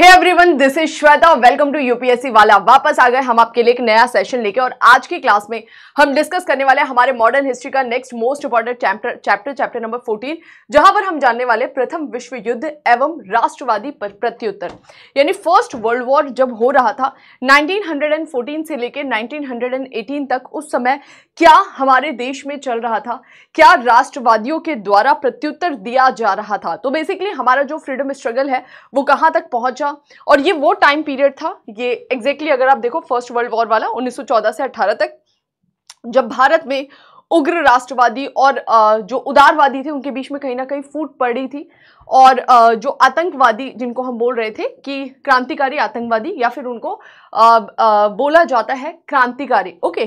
Hey everyone this is Shweta welcome to UPSC वाला वापस आ गए हम आपके लिए एक नया सेशन लेके और आज की क्लास में हम डिस्कस करने वाले हमारे मॉडर्न हिस्ट्री का next most important chapter chapter chapter number 14 जहां पर हम जानने वाले प्रथम विश्व युद्ध एवं राष्ट्रवादी प्रत्युत्तर यानी फर्स्ट वर्ल्ड वॉर जब हो रहा था नाइनटीन से लेकर नाइनटीन तक उस समय क्या हमारे देश में चल रहा था क्या राष्ट्रवादियों के द्वारा प्रत्युत्तर दिया जा रहा था तो बेसिकली हमारा जो फ्रीडम स्ट्रगल है वो कहाँ तक पहुंचा था और ये वो टाइम पीरियड था ये एग्जैक्टली exactly अगर आप देखो फर्स्ट वर्ल्ड वॉर वाला 1914 से 18 तक जब भारत में उग्र राष्ट्रवादी और जो उदारवादी थे उनके बीच में कहीं ना कहीं फूट पड़ी थी और जो आतंकवादी जिनको हम बोल रहे थे कि क्रांतिकारी आतंकवादी या फिर उनको बोला जाता है क्रांतिकारी ओके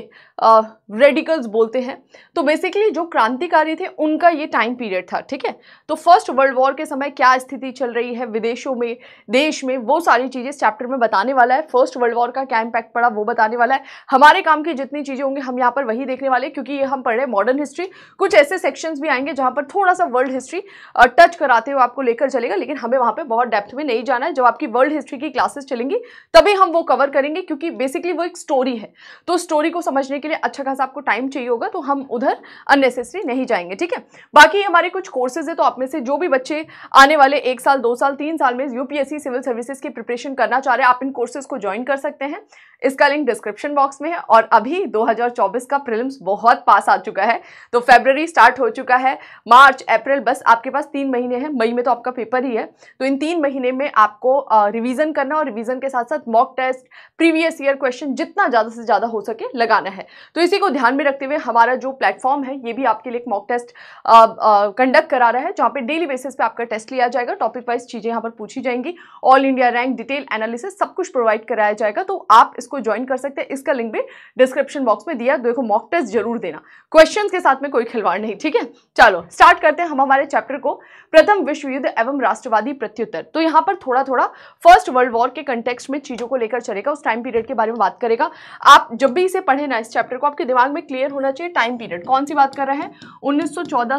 रेडिकल्स बोलते हैं तो बेसिकली जो क्रांतिकारी थे उनका ये टाइम पीरियड था ठीक है तो फर्स्ट वर्ल्ड वॉर के समय क्या स्थिति चल रही है विदेशों में देश में वो सारी चीज़ें चैप्टर में बताने वाला है फर्स्ट वर्ल्ड वॉर का क्या इम्पैक्ट पड़ा वो बताने वाला है हमारे काम की जितनी चीज़ें होंगी हम यहाँ पर वही देखने वाले क्योंकि ये हम पढ़ रहे हैं मॉडर्न हिस्ट्री कुछ ऐसे सेक्शंस भी आएंगे जहाँ पर थोड़ा सा वर्ल्ड हिस्ट्री टच कराते हुए आप आपको लेकर चलेगा लेकिन हमें वहाँ पे बहुत डेप्थ में नहीं जाना है जब आपकी वर्ल्ड हिस्ट्री की क्लासेस चलेंगी तभी हम वो कवर करेंगे क्योंकि बेसिकली वो एक स्टोरी है तो स्टोरी को समझने के लिए अच्छा खासा आपको टाइम चाहिए होगा तो हम उधर अननेसेसरी नहीं जाएंगे ठीक है बाकी हमारे कुछ कोर्सेज है तो आप में से जो भी बच्चे आने वाले एक साल दो साल तीन साल में यूपीएससी सिविल सर्विसेज की प्रिपरेशन करना चाह रहे हैं आप इन कोर्सेज को ज्वाइन कर सकते हैं इसका लिंक डिस्क्रिप्शन बॉक्स में है और अभी 2024 का प्रिलिम्स बहुत पास आ चुका है तो फेबररी स्टार्ट हो चुका है मार्च अप्रैल बस आपके पास तीन महीने हैं मई में में तो आपका पेपर ही है तो इन तीन महीने में आपको रिवीजन करना और रिवीजन के साथ साथ mock test previous year question जितना ज़्यादा से ज़्यादा हो सके लगाना है तो इसी को ध्यान में रखते हुए हमारा जो प्लेटफॉर्म है ये भी आपके लिए एक मॉक टेस्ट कंडक्ट करा रहा है जहाँ पर डेली बेसिस पे आपका टेस्ट लिया जाएगा टॉपिक वाइज चीज़ें यहाँ पर पूछी जाएंगी all India rank detail analysis सब कुछ प्रोवाइड कराया जाएगा तो आप इसको ज्वाइन कर सकते हैं इसका लिंक भी डिस्क्रिप्शन बॉक्स में दिया तो देखो मॉक टेस्ट जरूर देना क्वेश्चन के साथ में कोई खिलवाड़ नहीं ठीक है चलो स्टार्ट करते हैं हम हमारे चैप्टर को प्रथम विश्व युद्ध एवं राष्ट्रवादी प्रत्युत्तर तो यहाँ पर थोड़ा थोड़ा फर्स्ट वर्ल्ड वॉर के कंटेक्स्ट में चीज़ों को लेकर चलेगा उस टाइम पीरियड के बारे में बात करेगा आप जब भी इसे पढ़े ना इस चैप्टर को आपके दिमाग में क्लियर होना चाहिए टाइम पीरियड कौन सी बात कर रहे हैं उन्नीस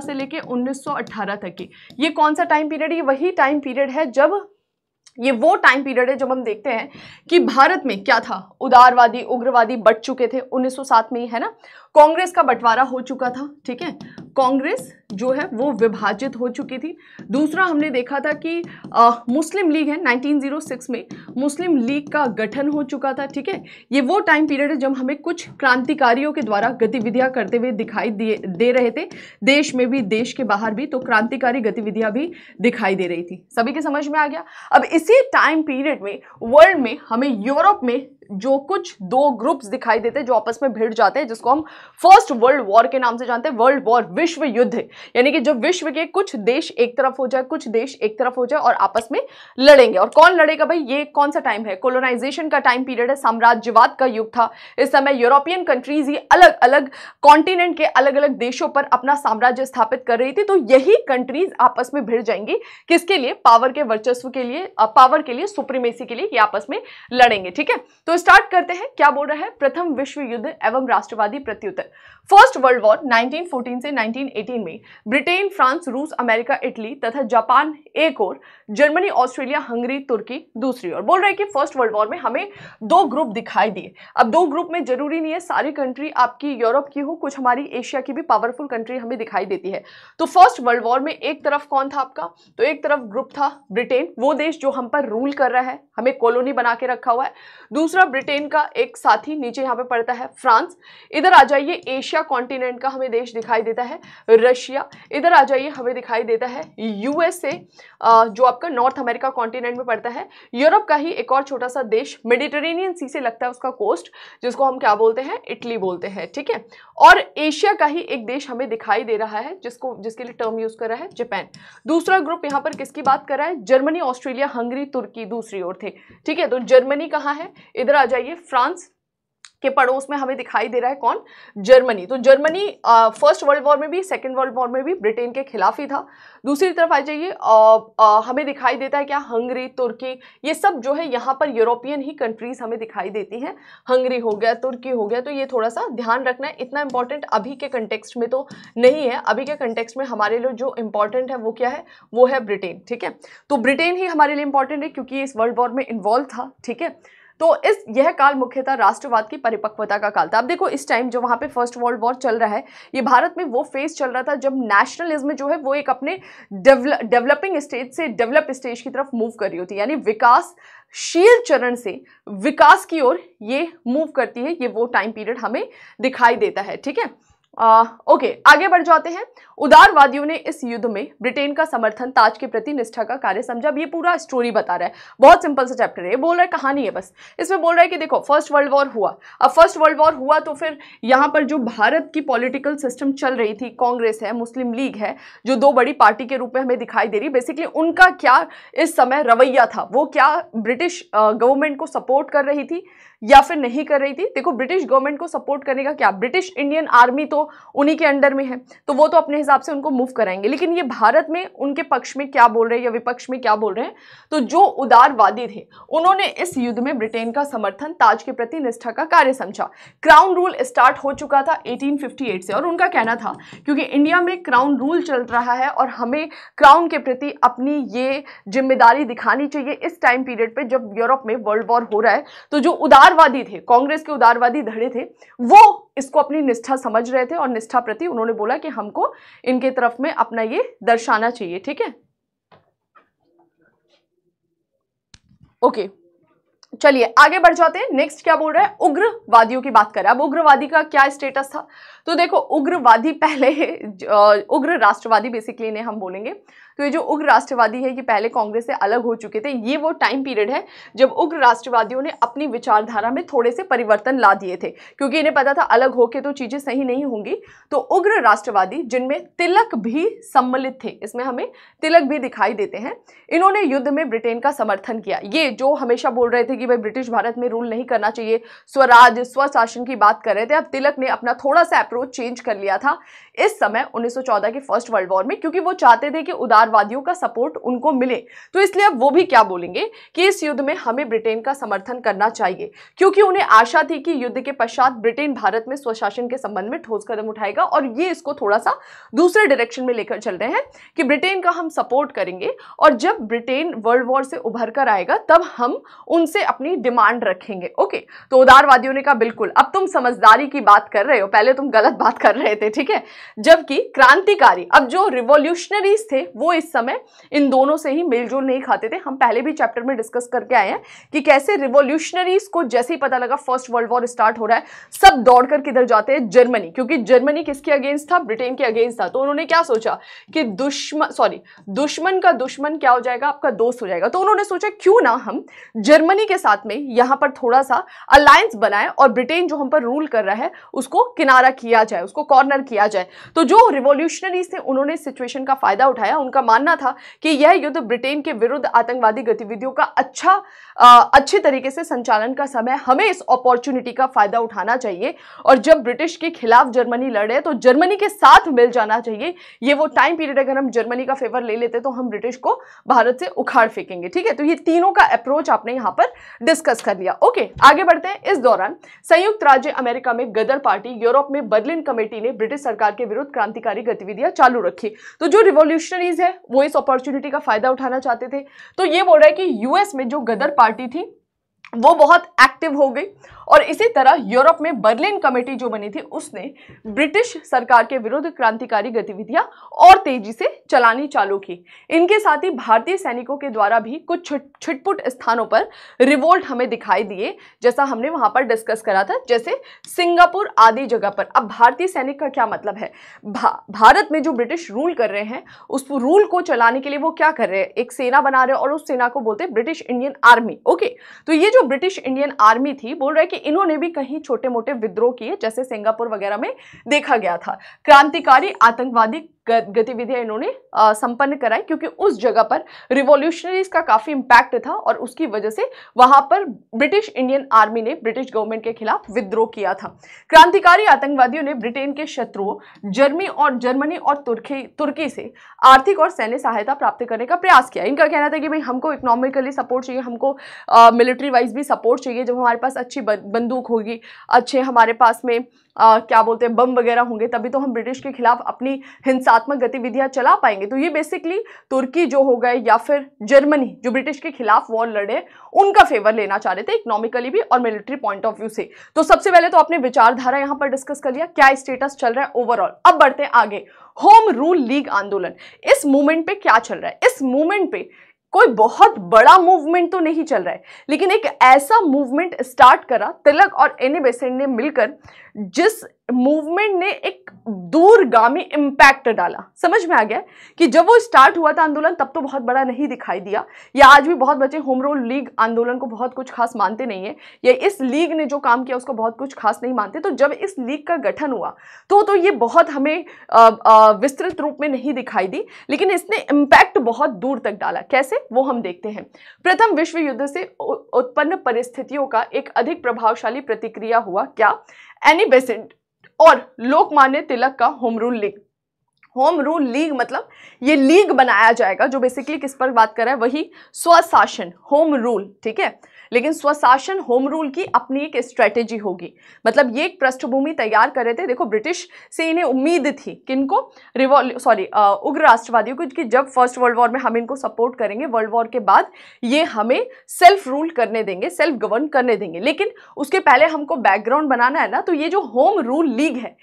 से लेकर उन्नीस तक की ये कौन सा टाइम पीरियड ये वही टाइम पीरियड है जब ये वो टाइम पीरियड है जब हम देखते हैं कि भारत में क्या था उदारवादी उग्रवादी बट चुके थे 1907 में ही है ना कांग्रेस का बंटवारा हो चुका था ठीक है कांग्रेस जो है वो विभाजित हो चुकी थी दूसरा हमने देखा था कि आ, मुस्लिम लीग है 1906 में मुस्लिम लीग का गठन हो चुका था ठीक है ये वो टाइम पीरियड है जब हमें कुछ क्रांतिकारियों के द्वारा गतिविधियां करते हुए दिखाई दे, दे रहे थे देश में भी देश के बाहर भी तो क्रांतिकारी गतिविधियां भी दिखाई दे रही थी सभी के समझ में आ गया अब इसी टाइम पीरियड में वर्ल्ड में हमें यूरोप में जो कुछ दो ग्रुप्स दिखाई देते हैं जो आपस में भिड़ जाते हैं जिसको हम फर्स्ट वर्ल्ड वॉर के नाम से जानते हैं वर्ल्ड वॉर विश्व युद्ध यानी कि जब विश्व के कुछ देश एक तरफ हो जाए कुछ देश एक तरफ हो जाए और आपस में लड़ेंगे और कौन लड़ेगा भाई ये कौन सा टाइम है कोलोनाइजेशन का टाइम पीरियड है साम्राज्यवाद का युग था इस समय यूरोपियन कंट्रीज ही अलग अलग कॉन्टिनेंट के अलग अलग देशों पर अपना साम्राज्य स्थापित कर रही थी तो यही कंट्रीज आपस में भिड़ जाएंगी किसके लिए पावर के वर्चस्व के लिए पावर के लिए सुप्रीमेसी के लिए आपस में लड़ेंगे ठीक है तो स्टार्ट करते हैं क्या बोल रहा है प्रथम विश्व युद्ध एवं राष्ट्रवादी प्रत्युत्तर फर्स्ट वर्ल्ड वॉर 1914 से 1918 में ब्रिटेन फ्रांस रूस अमेरिका इटली तथा जापान एक और जर्मनी ऑस्ट्रेलिया हंगरी तुर्की दूसरी ओर बोल रहे हैं कि फर्स्ट वर्ल्ड वॉर में हमें दो ग्रुप दिखाई दिए अब दो ग्रुप में जरूरी नहीं है सारी कंट्री आपकी यूरोप की हो कुछ हमारी एशिया की भी पावरफुल कंट्री हमें दिखाई देती है तो फर्स्ट वर्ल्ड वॉर में एक तरफ कौन था आपका तो एक तरफ ग्रुप था ब्रिटेन वो देश जो हम पर रूल कर रहा है हमें कॉलोनी बना के रखा हुआ है दूसरा दूसरा ब्रिटेन का एक साथी नीचे यहाँ पे पड़ता है फ्रांस इधर आ जाइए एशिया कॉन्टिनेंट का हमें देश दिखाई देता है रशिया इधर आ जाइए हमें दिखाई देता है यूएसए जो आपका नॉर्थ अमेरिका कॉन्टिनेंट में पड़ता है यूरोप का ही एक और छोटा सा देश मेडिटेरेनियन सी से लगता है उसका कोस्ट जिसको हम क्या बोलते हैं इटली बोलते हैं ठीक है ठीके? और एशिया का ही एक देश हमें दिखाई दे रहा है जिसको जिसके लिए टर्म यूज़ कर रहा है जापान दूसरा ग्रुप यहाँ पर किसकी बात कर रहा है जर्मनी ऑस्ट्रेलिया हंगरी तुर्की दूसरी ओर थे ठीक है तो जर्मनी कहाँ है इधर इधर आ जाइए फ्रांस के पड़ोस में हमें दिखाई दे रहा है कौन जर्मनी तो जर्मनी फर्स्ट वर्ल्ड वॉर में भी सेकेंड वर्ल्ड वॉर में भी ब्रिटेन के खिलाफ ही था दूसरी तरफ आ जाइए हमें दिखाई देता है क्या हंगरी तुर्की ये सब जो है यहाँ पर यूरोपियन ही कंट्रीज़ हमें दिखाई देती हैं हंगरी हो गया तुर्की हो गया तो ये थोड़ा सा ध्यान रखना है इतना इंपॉर्टेंट अभी के कंटेक्सट में तो नहीं है अभी के कंटेक्सट में हमारे लिए जो इंपॉर्टेंट है वो क्या है वो है ब्रिटेन ठीक है तो ब्रिटेन ही हमारे लिए इंपॉर्टेंट है क्योंकि इस वर्ल्ड वॉर में इन्वॉल्व था ठीक है तो इस यह काल मुख्यतः राष्ट्रवाद की परिपक्वता का काल था अब देखो इस टाइम जो वहाँ पे फर्स्ट वर्ल्ड वॉर चल रहा है ये भारत में वो फेज चल रहा था जब नेशनलिज्म जो है वो एक अपने डेवलपिंग स्टेज से डेवलप स्टेज की तरफ मूव कर रही होती है यानी विकासशील चरण से विकास की ओर ये मूव करती है ये वो टाइम पीरियड हमें दिखाई देता है ठीक है आ, ओके आगे बढ़ जाते हैं उदारवादियों ने इस युद्ध में ब्रिटेन का समर्थन ताज के प्रति निष्ठा का कार्य समझा अब ये पूरा स्टोरी बता रहा है बहुत सिंपल सा चैप्टर है ये बोल रहा है कहानी है बस इसमें बोल रहा है कि देखो फर्स्ट वर्ल्ड वॉर हुआ अब फर्स्ट वर्ल्ड वॉर हुआ तो फिर यहाँ पर जो भारत की पॉलिटिकल सिस्टम चल रही थी कांग्रेस है मुस्लिम लीग है जो दो बड़ी पार्टी के रूप में हमें दिखाई दे रही बेसिकली उनका क्या इस समय रवैया था वो क्या ब्रिटिश गवर्नमेंट को सपोर्ट कर रही थी या फिर नहीं कर रही थी देखो ब्रिटिश गवर्नमेंट को सपोर्ट करने का क्या ब्रिटिश इंडियन आर्मी तो उन्हीं के अंडर में है तो वो तो अपने हिसाब से उनको मूव कराएंगे लेकिन ये भारत में उनके पक्ष में क्या बोल रहे हैं या विपक्ष में क्या बोल रहे हैं तो जो उदारवादी थे उन्होंने इस युद्ध में ब्रिटेन का समर्थन ताज के प्रति निष्ठा का कार्य समझा क्राउन रूल स्टार्ट हो चुका था एटीन से और उनका कहना था क्योंकि इंडिया में क्राउन रूल चल रहा है और हमें क्राउन के प्रति अपनी ये जिम्मेदारी दिखानी चाहिए इस टाइम पीरियड पर जब यूरोप में वर्ल्ड वॉर हो रहा है तो जो उदार उदारवादी थे कांग्रेस के उदारवादी धड़े थे वो इसको अपनी निष्ठा समझ रहे थे और निष्ठा प्रति उन्होंने बोला कि हमको इनके तरफ में अपना ये दर्शाना चाहिए ठीक है ओके चलिए आगे बढ़ जाते हैं नेक्स्ट क्या बोल रहा है उग्रवादियों की बात करें अब उग्रवादी का क्या स्टेटस था तो देखो उग्रवादी पहले उग्र राष्ट्रवादी बेसिकली ने हम बोलेंगे तो ये जो उग्र राष्ट्रवादी है ये पहले कांग्रेस से अलग हो चुके थे ये वो टाइम पीरियड है जब उग्र राष्ट्रवादियों ने अपनी विचारधारा में थोड़े से परिवर्तन ला दिए थे क्योंकि इन्हें पता था अलग होके तो चीज़ें सही नहीं होंगी तो उग्र राष्ट्रवादी जिनमें तिलक भी सम्मिलित थे इसमें हमें तिलक भी दिखाई देते हैं इन्होंने युद्ध में ब्रिटेन का समर्थन किया ये जो हमेशा बोल रहे थे कि भाई ब्रिटिश भारत में रूल नहीं करना चाहिए स्वराज स्वशासन की बात कर रहे थे अब तिलक ने अपना थोड़ा सा अप्रोच चेंज कर लिया था इस समय उन्नीस के फर्स्ट वर्ल्ड वॉर में क्योंकि वो चाहते थे कि उदार विस्तारवादियों का सपोर्ट उनको मिले तो इसलिए अब वो भी क्या बोलेंगे कि इस युद्ध में हमें ब्रिटेन का समर्थन करना चाहिए क्योंकि उन्हें आशा थी कि युद्ध के पश्चात ब्रिटेन भारत में स्वशासन के संबंध में ठोस कदम उठाएगा और ये इसको थोड़ा सा दूसरे डायरेक्शन में लेकर चल रहे हैं कि ब्रिटेन का हम सपोर्ट करेंगे और जब ब्रिटेन वर्ल्ड वॉर से उभर कर आएगा तब हम उनसे अपनी डिमांड रखेंगे ओके तो उदारवादियों ने कहा बिल्कुल अब तुम समझदारी की बात कर रहे हो पहले तुम गलत बात कर रहे थे ठीक है जबकि क्रांतिकारी अब जो रिवोल्यूशनरीज थे वो इस समय इन दोनों से ही मिलजुल नहीं खाते थे हम पहले भी चैप्टर में डिस्कस करके आए हैं कि कैसे रिवोल्यूशनरीज को जैसे ही पता लगा फर्स्ट वर्ल्ड वॉर स्टार्ट हो रहा है सब दौड़ कर किधर जाते हैं जर्मनी क्योंकि जर्मनी किसके अगेंस्ट था ब्रिटेन के अगेंस्ट था तो उन्होंने क्या सोचा कि दुश्मन सॉरी दुश्मन का दुश्मन क्या हो जाएगा आपका दोस्त हो जाएगा तो उन्होंने सोचा क्यों ना हम जर्मनी के साथ में यहाँ पर थोड़ा सा अलायंस बनाएं और ब्रिटेन जो हम पर रूल कर रहा है उसको किनारा किया जाए उसको कॉर्नर किया जाए तो जो रिवोल्यूशनरीज थे उन्होंने सिचुएशन का फायदा उठाया उनका मानना था कि यह युद्ध ब्रिटेन के विरुद्ध आतंकवादी गतिविधियों का अच्छा अच्छे तरीके से संचालन का समय हमें इस अपॉर्चुनिटी का फायदा उठाना चाहिए और जब ब्रिटिश के खिलाफ जर्मनी लड़े तो जर्मनी के साथ मिल जाना चाहिए ये वो टाइम पीरियड अगर हम जर्मनी का फेवर ले लेते तो हम ब्रिटिश को भारत से उखाड़ फेंकेंगे ठीक है तो ये तीनों का अप्रोच आपने यहां पर डिस्कस कर लिया ओके आगे बढ़ते हैं इस दौरान संयुक्त राज्य अमेरिका में गदर पार्टी यूरोप में बर्लिन कमेटी ने ब्रिटिश सरकार के विरुद्ध क्रांतिकारी गतिविधियां चालू रखी तो जो रिवोल्यूशनरीज है वो इस अपॉर्चुनिटी का फ़ायदा उठाना चाहते थे तो ये बोल रहा है कि यूएस में जो गदर पार्टी थी वो बहुत एक्टिव हो गई और इसी तरह यूरोप में बर्लिन कमेटी जो बनी थी उसने ब्रिटिश सरकार के विरुद्ध क्रांतिकारी गतिविधियां और तेजी से चलानी चालू की इनके साथ ही भारतीय सैनिकों के द्वारा भी कुछ छिटपुट स्थानों पर रिवोल्ट हमें दिखाई दिए जैसा हमने वहां पर डिस्कस करा था जैसे सिंगापुर आदि जगह पर अब भारतीय सैनिक का क्या मतलब है भा, भारत में जो ब्रिटिश रूल कर रहे हैं उस रूल को चलाने के लिए वो क्या कर रहे हैं एक सेना बना रहे हैं और उस सेना को बोलते हैं ब्रिटिश इंडियन आर्मी ओके तो ये जो ब्रिटिश इंडियन आर्मी थी बोल रहे कि इन्होंने भी कहीं छोटे मोटे विद्रोह किए जैसे सिंगापुर वगैरह में देखा गया था क्रांतिकारी आतंकवादी गतिविधियां इन्होंने संपन्न कराई क्योंकि उस जगह पर रिवोल्यूशनरीज का काफ़ी इम्पैक्ट था और उसकी वजह से वहां पर ब्रिटिश इंडियन आर्मी ने ब्रिटिश गवर्नमेंट के खिलाफ विद्रोह किया था क्रांतिकारी आतंकवादियों ने ब्रिटेन के शत्रुओं जर्मी और जर्मनी और तुर्की तुर्की से आर्थिक और सैन्य सहायता प्राप्त करने का प्रयास किया इनका कहना था कि भाई हमको इकोनॉमिकली सपोर्ट चाहिए हमको मिलिट्री वाइज भी सपोर्ट चाहिए जब हमारे पास अच्छी बंदूक होगी अच्छे हमारे पास में आ, क्या बोलते हैं बम वगैरह होंगे तभी तो हम ब्रिटिश के खिलाफ अपनी हिंसात्मक गतिविधियां चला पाएंगे तो ये बेसिकली तुर्की जो हो गए या फिर जर्मनी जो ब्रिटिश के खिलाफ वॉर लड़े उनका फेवर लेना चाह रहे थे इकोनॉमिकली भी और मिलिट्री पॉइंट ऑफ व्यू से तो सबसे पहले तो आपने विचारधारा यहाँ पर डिस्कस कर लिया क्या स्टेटस चल रहा है ओवरऑल अब बढ़ते हैं आगे होम रूल लीग आंदोलन इस मूवमेंट पे क्या चल रहा है इस मूवमेंट पे कोई बहुत बड़ा मूवमेंट तो नहीं चल रहा है लेकिन एक ऐसा मूवमेंट स्टार्ट करा तिलक और एनी बेसेंट ने मिलकर जिस मूवमेंट ने एक दूरगामी इम्पैक्ट डाला समझ में आ गया कि जब वो स्टार्ट हुआ था आंदोलन तब तो बहुत बड़ा नहीं दिखाई दिया या आज भी बहुत बच्चे होम रूल लीग आंदोलन को बहुत कुछ खास मानते नहीं है या इस लीग ने जो काम किया उसको बहुत कुछ खास नहीं मानते तो जब इस लीग का गठन हुआ तो तो ये बहुत हमें विस्तृत रूप में नहीं दिखाई दी लेकिन इसने इम्पैक्ट बहुत दूर तक डाला कैसे वो हम देखते हैं प्रथम विश्व युद्ध से उत्पन्न परिस्थितियों का एक अधिक प्रभावशाली प्रतिक्रिया हुआ क्या एनी बेसेंट और लोकमान्य तिलक का home rule league home rule league मतलब ये लीग बनाया जाएगा जो बेसिकली किस पर बात कर रहा है वही स्वशासन होम रूल ठीक है लेकिन स्वशासन होम रूल की अपनी एक स्ट्रेटेजी होगी मतलब ये एक पृष्ठभूमि तैयार कर रहे थे देखो ब्रिटिश से इन्हें उम्मीद थी कि इनको रिवॉल सॉरी उग्र राष्ट्रवादियों को कि जब फर्स्ट वर्ल्ड वॉर में हम इनको सपोर्ट करेंगे वर्ल्ड वॉर के बाद ये हमें सेल्फ रूल करने देंगे सेल्फ गवर्न करने देंगे लेकिन उसके पहले हमको बैकग्राउंड बनाना है ना तो ये जो होम रूल लीग है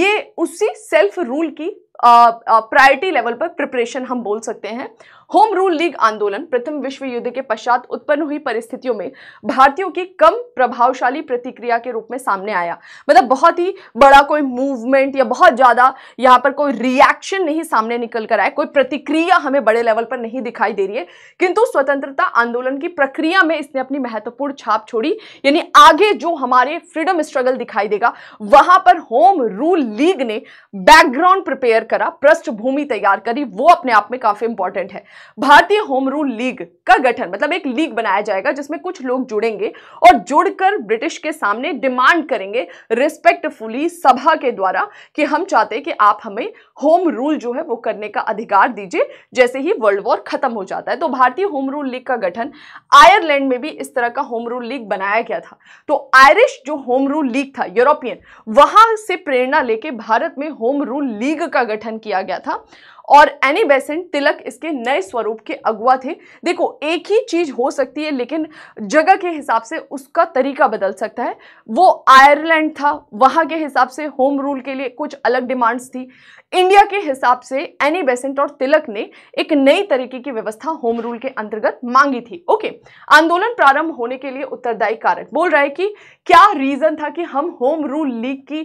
ये उसी सेल्फ रूल की प्रायोरिटी लेवल पर प्रिपरेशन हम बोल सकते हैं होम रूल लीग आंदोलन प्रथम विश्व युद्ध के पश्चात उत्पन्न हुई परिस्थितियों में भारतीयों की कम प्रभावशाली प्रतिक्रिया के रूप में सामने आया मतलब बहुत ही बड़ा कोई मूवमेंट या बहुत ज़्यादा यहाँ पर कोई रिएक्शन नहीं सामने निकल कर आया कोई प्रतिक्रिया हमें बड़े लेवल पर नहीं दिखाई दे रही है किंतु स्वतंत्रता आंदोलन की प्रक्रिया में इसने अपनी महत्वपूर्ण छाप छोड़ी यानी आगे जो हमारे फ्रीडम स्ट्रगल दिखाई देगा वहाँ पर होम रूल लीग ने बैकग्राउंड प्रिपेयर करा पृष्ठभूमि तैयार करी वो अपने आप में काफ़ी इंपॉर्टेंट है भारतीय होम रूल लीग का गठन मतलब एक लीग बनाया जाएगा जिसमें कुछ लोग जुड़ेंगे और जुड़कर ब्रिटिश के सामने डिमांड करेंगे रिस्पेक्टफुली सभा के द्वारा कि हम चाहते हैं कि आप हमें होम रूल जो है वो करने का अधिकार दीजिए जैसे ही वर्ल्ड वॉर खत्म हो जाता है तो भारतीय होम रूल लीग का गठन आयरलैंड में भी इस तरह का होम रूल लीग बनाया गया था तो आयरिश जो होम रूल लीग था यूरोपियन वहां से प्रेरणा लेके भारत में होम रूल लीग का गठन किया गया था और एनी बेसेंट तिलक इसके नए स्वरूप के अगुआ थे देखो एक ही चीज़ हो सकती है लेकिन जगह के हिसाब से उसका तरीका बदल सकता है वो आयरलैंड था वहां के हिसाब से होम रूल के लिए कुछ अलग डिमांड्स थी इंडिया के हिसाब से एनी बेसेंट और तिलक ने एक नई तरीके की व्यवस्था होम रूल के अंतर्गत मांगी थी ओके आंदोलन प्रारंभ होने के लिए उत्तरदायी कारक बोल रहा है कि क्या रीज़न था कि हम होम रूल लीग की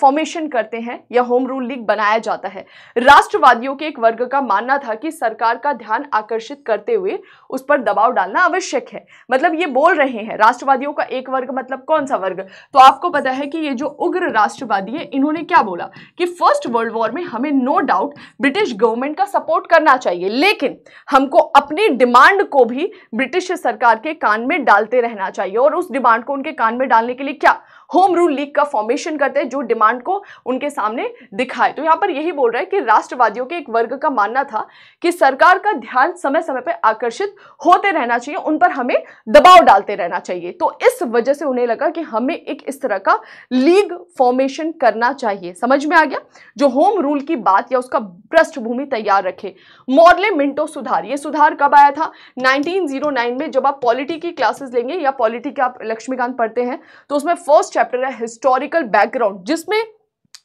फॉर्मेशन करते हैं या होम रूल लीग बनाया जाता है राष्ट्र राष्ट्रवादियों के एक वर्ग का मानना था कि सरकार का ध्यान आकर्षित करते हुए उस पर दबाव डालना आवश्यक है मतलब ये बोल रहे हैं राष्ट्रवादियों का एक वर्ग मतलब कौन सा वर्ग तो आपको पता है कि ये जो उग्र राष्ट्रवादी है इन्होंने क्या बोला कि फर्स्ट वर्ल्ड वॉर में हमें नो डाउट ब्रिटिश गवर्नमेंट का सपोर्ट करना चाहिए लेकिन हमको अपनी डिमांड को भी ब्रिटिश सरकार के कान में डालते रहना चाहिए और उस डिमांड को उनके कान में डालने के लिए क्या होम रूल लीग का फॉर्मेशन करते हैं जो डिमांड को उनके सामने दिखाए तो यहाँ पर यही बोल रहा है कि राष्ट्रवादियों के एक वर्ग का मानना था कि सरकार का ध्यान समय समय पर आकर्षित होते रहना चाहिए उन पर हमें दबाव डालते रहना चाहिए तो इस वजह से उन्हें लगा कि हमें एक इस तरह का लीग फॉर्मेशन करना चाहिए समझ में आ गया जो होम रूल की बात या उसका पृष्ठभूमि तैयार रखे मॉडले मिंटो सुधार ये सुधार कब आया था 1909 में जब आप पॉलिटी की क्लासेस लेंगे या पॉलिटी के आप लक्ष्मीकांत पढ़ते हैं तो उसमें फर्स्ट चैप्टर है हिस्टोरिकल बैकग्राउंड जिसमें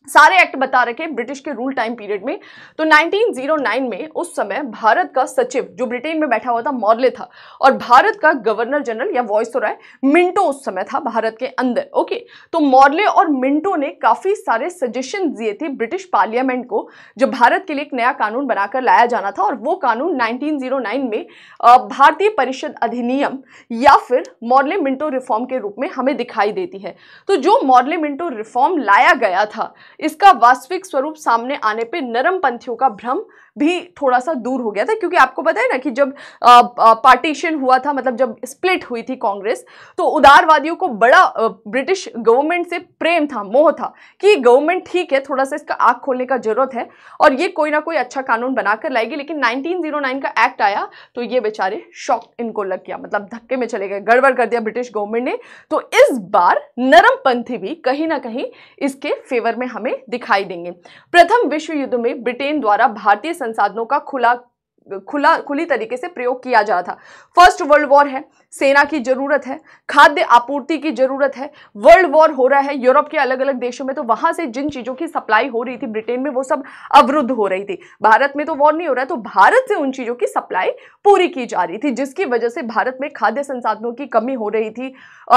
सारे एक्ट बता रखे ब्रिटिश के रूल टाइम पीरियड में तो 1909 में उस समय भारत का सचिव जो ब्रिटेन में बैठा हुआ था मॉर्ले था और भारत का गवर्नर जनरल या वॉइस तो मिंटो उस समय था भारत के अंदर ओके तो मॉर्ले और मिंटो ने काफ़ी सारे सजेशन दिए थे ब्रिटिश पार्लियामेंट को जो भारत के लिए एक नया कानून बनाकर लाया जाना था और वो कानून नाइनटीन में भारतीय परिषद अधिनियम या फिर मॉर्ले मिंटो रिफॉर्म के रूप में हमें दिखाई देती है तो जो मॉर्ले मिंटो रिफॉर्म लाया गया था इसका वास्तविक स्वरूप सामने आने पर नरम पंथियों का भ्रम भी थोड़ा सा दूर हो गया था क्योंकि आपको पता है ना कि जब पार्टीशन हुआ था मतलब जब स्प्लिट हुई थी कांग्रेस तो उदारवादियों को बड़ा ब्रिटिश गवर्नमेंट से प्रेम था मोह था कि गवर्नमेंट ठीक है थोड़ा सा इसका आँख खोलने का जरूरत है और ये कोई ना कोई अच्छा कानून बनाकर लाएगी लेकिन नाइनटीन का एक्ट आया तो ये बेचारे शॉक इनको लग गया मतलब धक्के में चले गए गड़बड़ कर दिया ब्रिटिश गवर्नमेंट ने तो इस बार पंथी भी कहीं ना कहीं इसके फेवर में हमें दिखाई देंगे प्रथम विश्व युद्ध में ब्रिटेन द्वारा भारतीय संसाधनों का खुला खुला खुली तरीके से प्रयोग किया जा था फर्स्ट वर्ल्ड वॉर है सेना की ज़रूरत है खाद्य आपूर्ति की ज़रूरत है वर्ल्ड वॉर हो रहा है यूरोप के अलग अलग देशों में तो वहां से जिन चीज़ों की सप्लाई हो रही थी ब्रिटेन में वो सब अवरुद्ध हो रही थी भारत में तो वॉर नहीं हो रहा है तो भारत से उन चीज़ों की सप्लाई पूरी की जा रही थी जिसकी वजह से भारत में खाद्य संसाधनों की कमी हो रही थी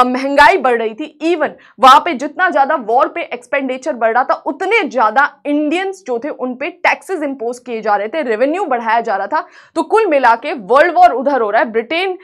महंगाई बढ़ रही थी इवन वहां पर जितना ज़्यादा वॉर पे एक्सपेंडिचर बढ़ रहा था उतने ज़्यादा इंडियंस जो थे उन पर टैक्सेज इंपोज किए जा रहे थे रेवेन्यू बढ़ाया जा रहा था था तो कुल मिला के वर्ल्ड वॉर उधर हो रहा है ब्रिटेन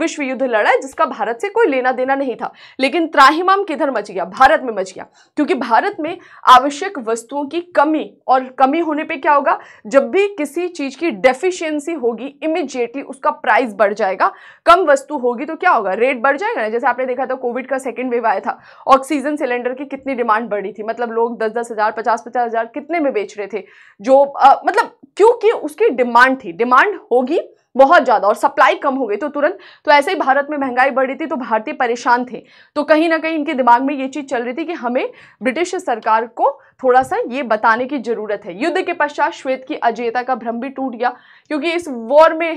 विश्व युद्ध लड़ा है जिसका भारत से कोई लेना देना नहीं था लेकिन त्राहिमाम किधर मच गया भारत में मच गया क्योंकि भारत में आवश्यक वस्तुओं की कमी और कमी होने पर क्या होगा जब भी किसी चीज़ की डेफिशियंसी होगी इमिजिएटली उसका प्राइस बढ़ जाएगा कम वस्तु होगी तो क्या होगा रेट बढ़ जाएगा ना जैसे आपने देखा था कोविड का सेकेंड वेव आया था ऑक्सीजन सिलेंडर की कितनी डिमांड बढ़ी थी मतलब लोग दस दस हज़ार पचास पचास हज़ार कितने में बेच रहे थे जो आ, मतलब क्योंकि उसकी डिमांड डिमांड थी डिमांड होगी बहुत ज़्यादा और सप्लाई कम हो गई तो तुरंत तो ऐसे ही भारत में महंगाई बढ़ी थी तो भारतीय परेशान थे तो कहीं ना कहीं इनके दिमाग में ये चीज़ चल रही थी कि हमें ब्रिटिश सरकार को थोड़ा सा ये बताने की ज़रूरत है युद्ध के पश्चात श्वेत की अजेता का भ्रम भी टूट गया क्योंकि इस वॉर में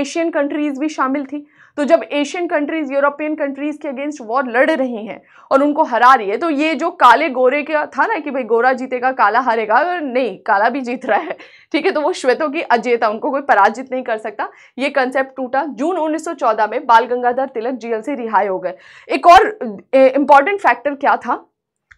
एशियन कंट्रीज़ भी शामिल थी तो जब एशियन कंट्रीज यूरोपियन कंट्रीज के अगेंस्ट वॉर लड़ रही हैं और उनको हरा रही है तो ये जो काले गोरे का था ना कि भाई गोरा जीतेगा काला हारेगा नहीं काला भी जीत रहा है ठीक है तो वो श्वेतों की अजेता उनको कोई पराजित नहीं कर सकता ये कंसेप्ट टूटा जून उन्नीस में बाल गंगाधर तिलक जेल से रिहाई हो गए एक और इंपॉर्टेंट फैक्टर क्या था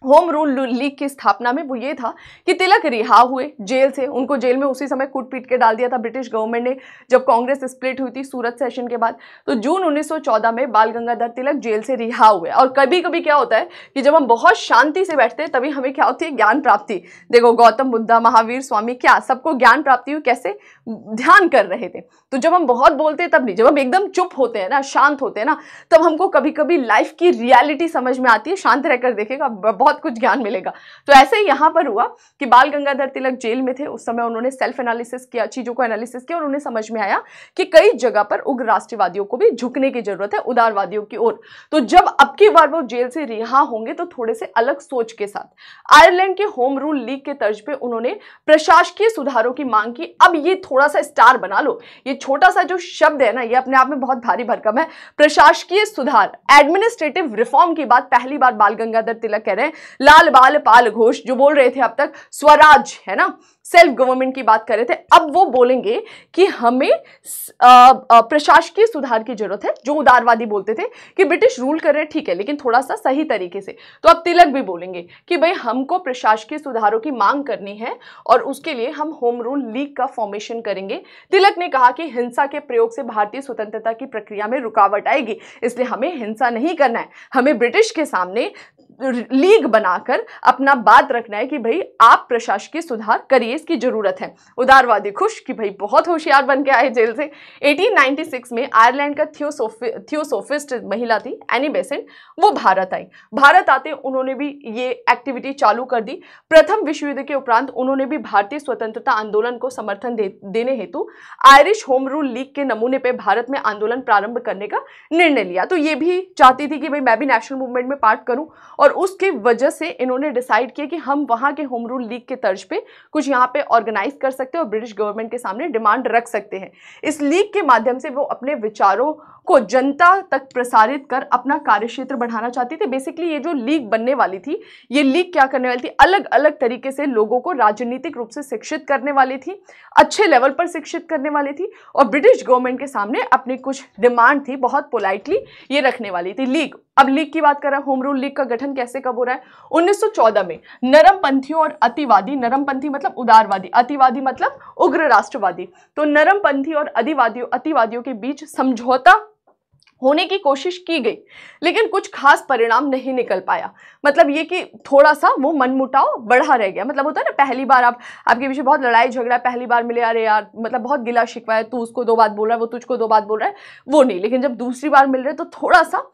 होम रूल लीग की स्थापना में वो ये था कि तिलक रिहा हुए जेल से उनको जेल में उसी समय कूट पीट के डाल दिया था ब्रिटिश गवर्नमेंट ने जब कांग्रेस स्प्लिट हुई थी सूरत सेशन के बाद तो जून 1914 में बाल गंगाधर तिलक जेल से रिहा हुए और कभी कभी क्या होता है कि जब हम बहुत शांति से बैठते हैं तभी हमें क्या होती है ज्ञान प्राप्ति देखो गौतम बुद्धा महावीर स्वामी क्या सबको ज्ञान प्राप्ति हुई कैसे ध्यान कर रहे थे तो जब हम बहुत बोलते हैं तब नहीं जब हम एकदम चुप होते हैं ना शांत होते हैं ना तब हमको कभी कभी लाइफ की रियलिटी समझ में आती है शांत रहकर देखेगा बहुत कुछ ज्ञान मिलेगा तो ऐसे ही यहाँ पर हुआ कि बाल गंगाधर तिलक जेल में थे उस समय उन्होंने सेल्फ एनालिसिस किया चीज़ों को एनालिसिस किया और उन्हें समझ में आया कि कई जगह पर उग्र राष्ट्रवादियों को भी झुकने की जरूरत है उदारवादियों की ओर तो जब अब की बार वो जेल से रिहा होंगे तो थोड़े से अलग सोच के साथ आयरलैंड के होम रूल लीग के तर्ज पर उन्होंने प्रशासकीय सुधारों की मांग की अब ये थोड़ा सा स्टार बना लो ये छोटा सा जो शब्द है ना ये अपने आप में बहुत भारी भरकम है प्रशासकीय सुधार एडमिनिस्ट्रेटिव रिफॉर्म की बात पहली बार बाल गंगाधर तिलक कह रहे हैं लाल बाल पाल घोष जो बोल रहे थे अब तक स्वराज है ना सेल्फ गवर्नमेंट की बात कर रहे थे अब वो बोलेंगे कि हमें प्रशासकीय सुधार की जरूरत है जो उदारवादी बोलते थे कि ब्रिटिश रूल कर रहे हैं ठीक है लेकिन थोड़ा सा सही तरीके से तो अब तिलक भी बोलेंगे कि भाई हमको प्रशासकीय सुधारों की मांग करनी है और उसके लिए हम होम रूल लीग का फॉर्मेशन करेंगे तिलक ने कहा कि हिंसा के प्रयोग से भारतीय स्वतंत्रता की प्रक्रिया में रुकावट आएगी इसलिए हमें हिंसा नहीं करना है हमें ब्रिटिश के सामने लीग बनाकर अपना बात रखना है कि भाई आप प्रशासकीय सुधार करिए इसकी ज़रूरत है उदारवादी खुश कि भाई बहुत होशियार बन के आए जेल से 1896 में आयरलैंड का थियोसोफि थियोसोफिस्ट महिला थी एनी बेसेंट वो भारत आई भारत आते उन्होंने भी ये एक्टिविटी चालू कर दी प्रथम विश्व युद्ध के उपरांत उन्होंने भी भारतीय स्वतंत्रता आंदोलन को समर्थन दे, देने हेतु आयरिश होम रूल लीग के नमूने पर भारत में आंदोलन प्रारंभ करने का निर्णय लिया तो ये भी चाहती थी कि भाई मैं भी नेशनल मूवमेंट में पार्ट करूँ और और उसके वजह से इन्होंने डिसाइड किया कि हम वहाँ के होम रूल लीग के तर्ज पे कुछ यहाँ पे ऑर्गेनाइज कर सकते हैं और ब्रिटिश गवर्नमेंट के सामने डिमांड रख सकते हैं इस लीग के माध्यम से वो अपने विचारों को जनता तक प्रसारित कर अपना कार्यक्षेत्र बढ़ाना चाहती थी बेसिकली ये जो लीग बनने वाली थी ये लीग क्या करने वाली थी अलग अलग तरीके से लोगों को राजनीतिक रूप से शिक्षित करने वाली थी अच्छे लेवल पर शिक्षित करने वाली थी और ब्रिटिश गवर्नमेंट के सामने अपनी कुछ डिमांड थी बहुत पोलाइटली ये रखने वाली थी लीग अब लीग की बात कर रहा है होम रूल लीग का गठन कैसे कब हो रहा है 1914 में नरमपंथियों और अतिवादी नरमपंथी मतलब उदारवादी अतिवादी मतलब उग्र राष्ट्रवादी तो नरमपंथी और अधिवादियों अतिवादियों के बीच समझौता होने की कोशिश की गई लेकिन कुछ खास परिणाम नहीं निकल पाया मतलब ये कि थोड़ा सा वो मनमुटाव बढ़ा रह गया मतलब होता है ना पहली बार आप आपके पीछे बहुत लड़ाई झगड़ा पहली बार मिले अरे यार मतलब बहुत गिला शिकवा है तू उसको दो बात बोल रहा है वो तुझको दो बात बोल रहा है वो नहीं लेकिन जब दूसरी बार मिल रहे तो थोड़ा सा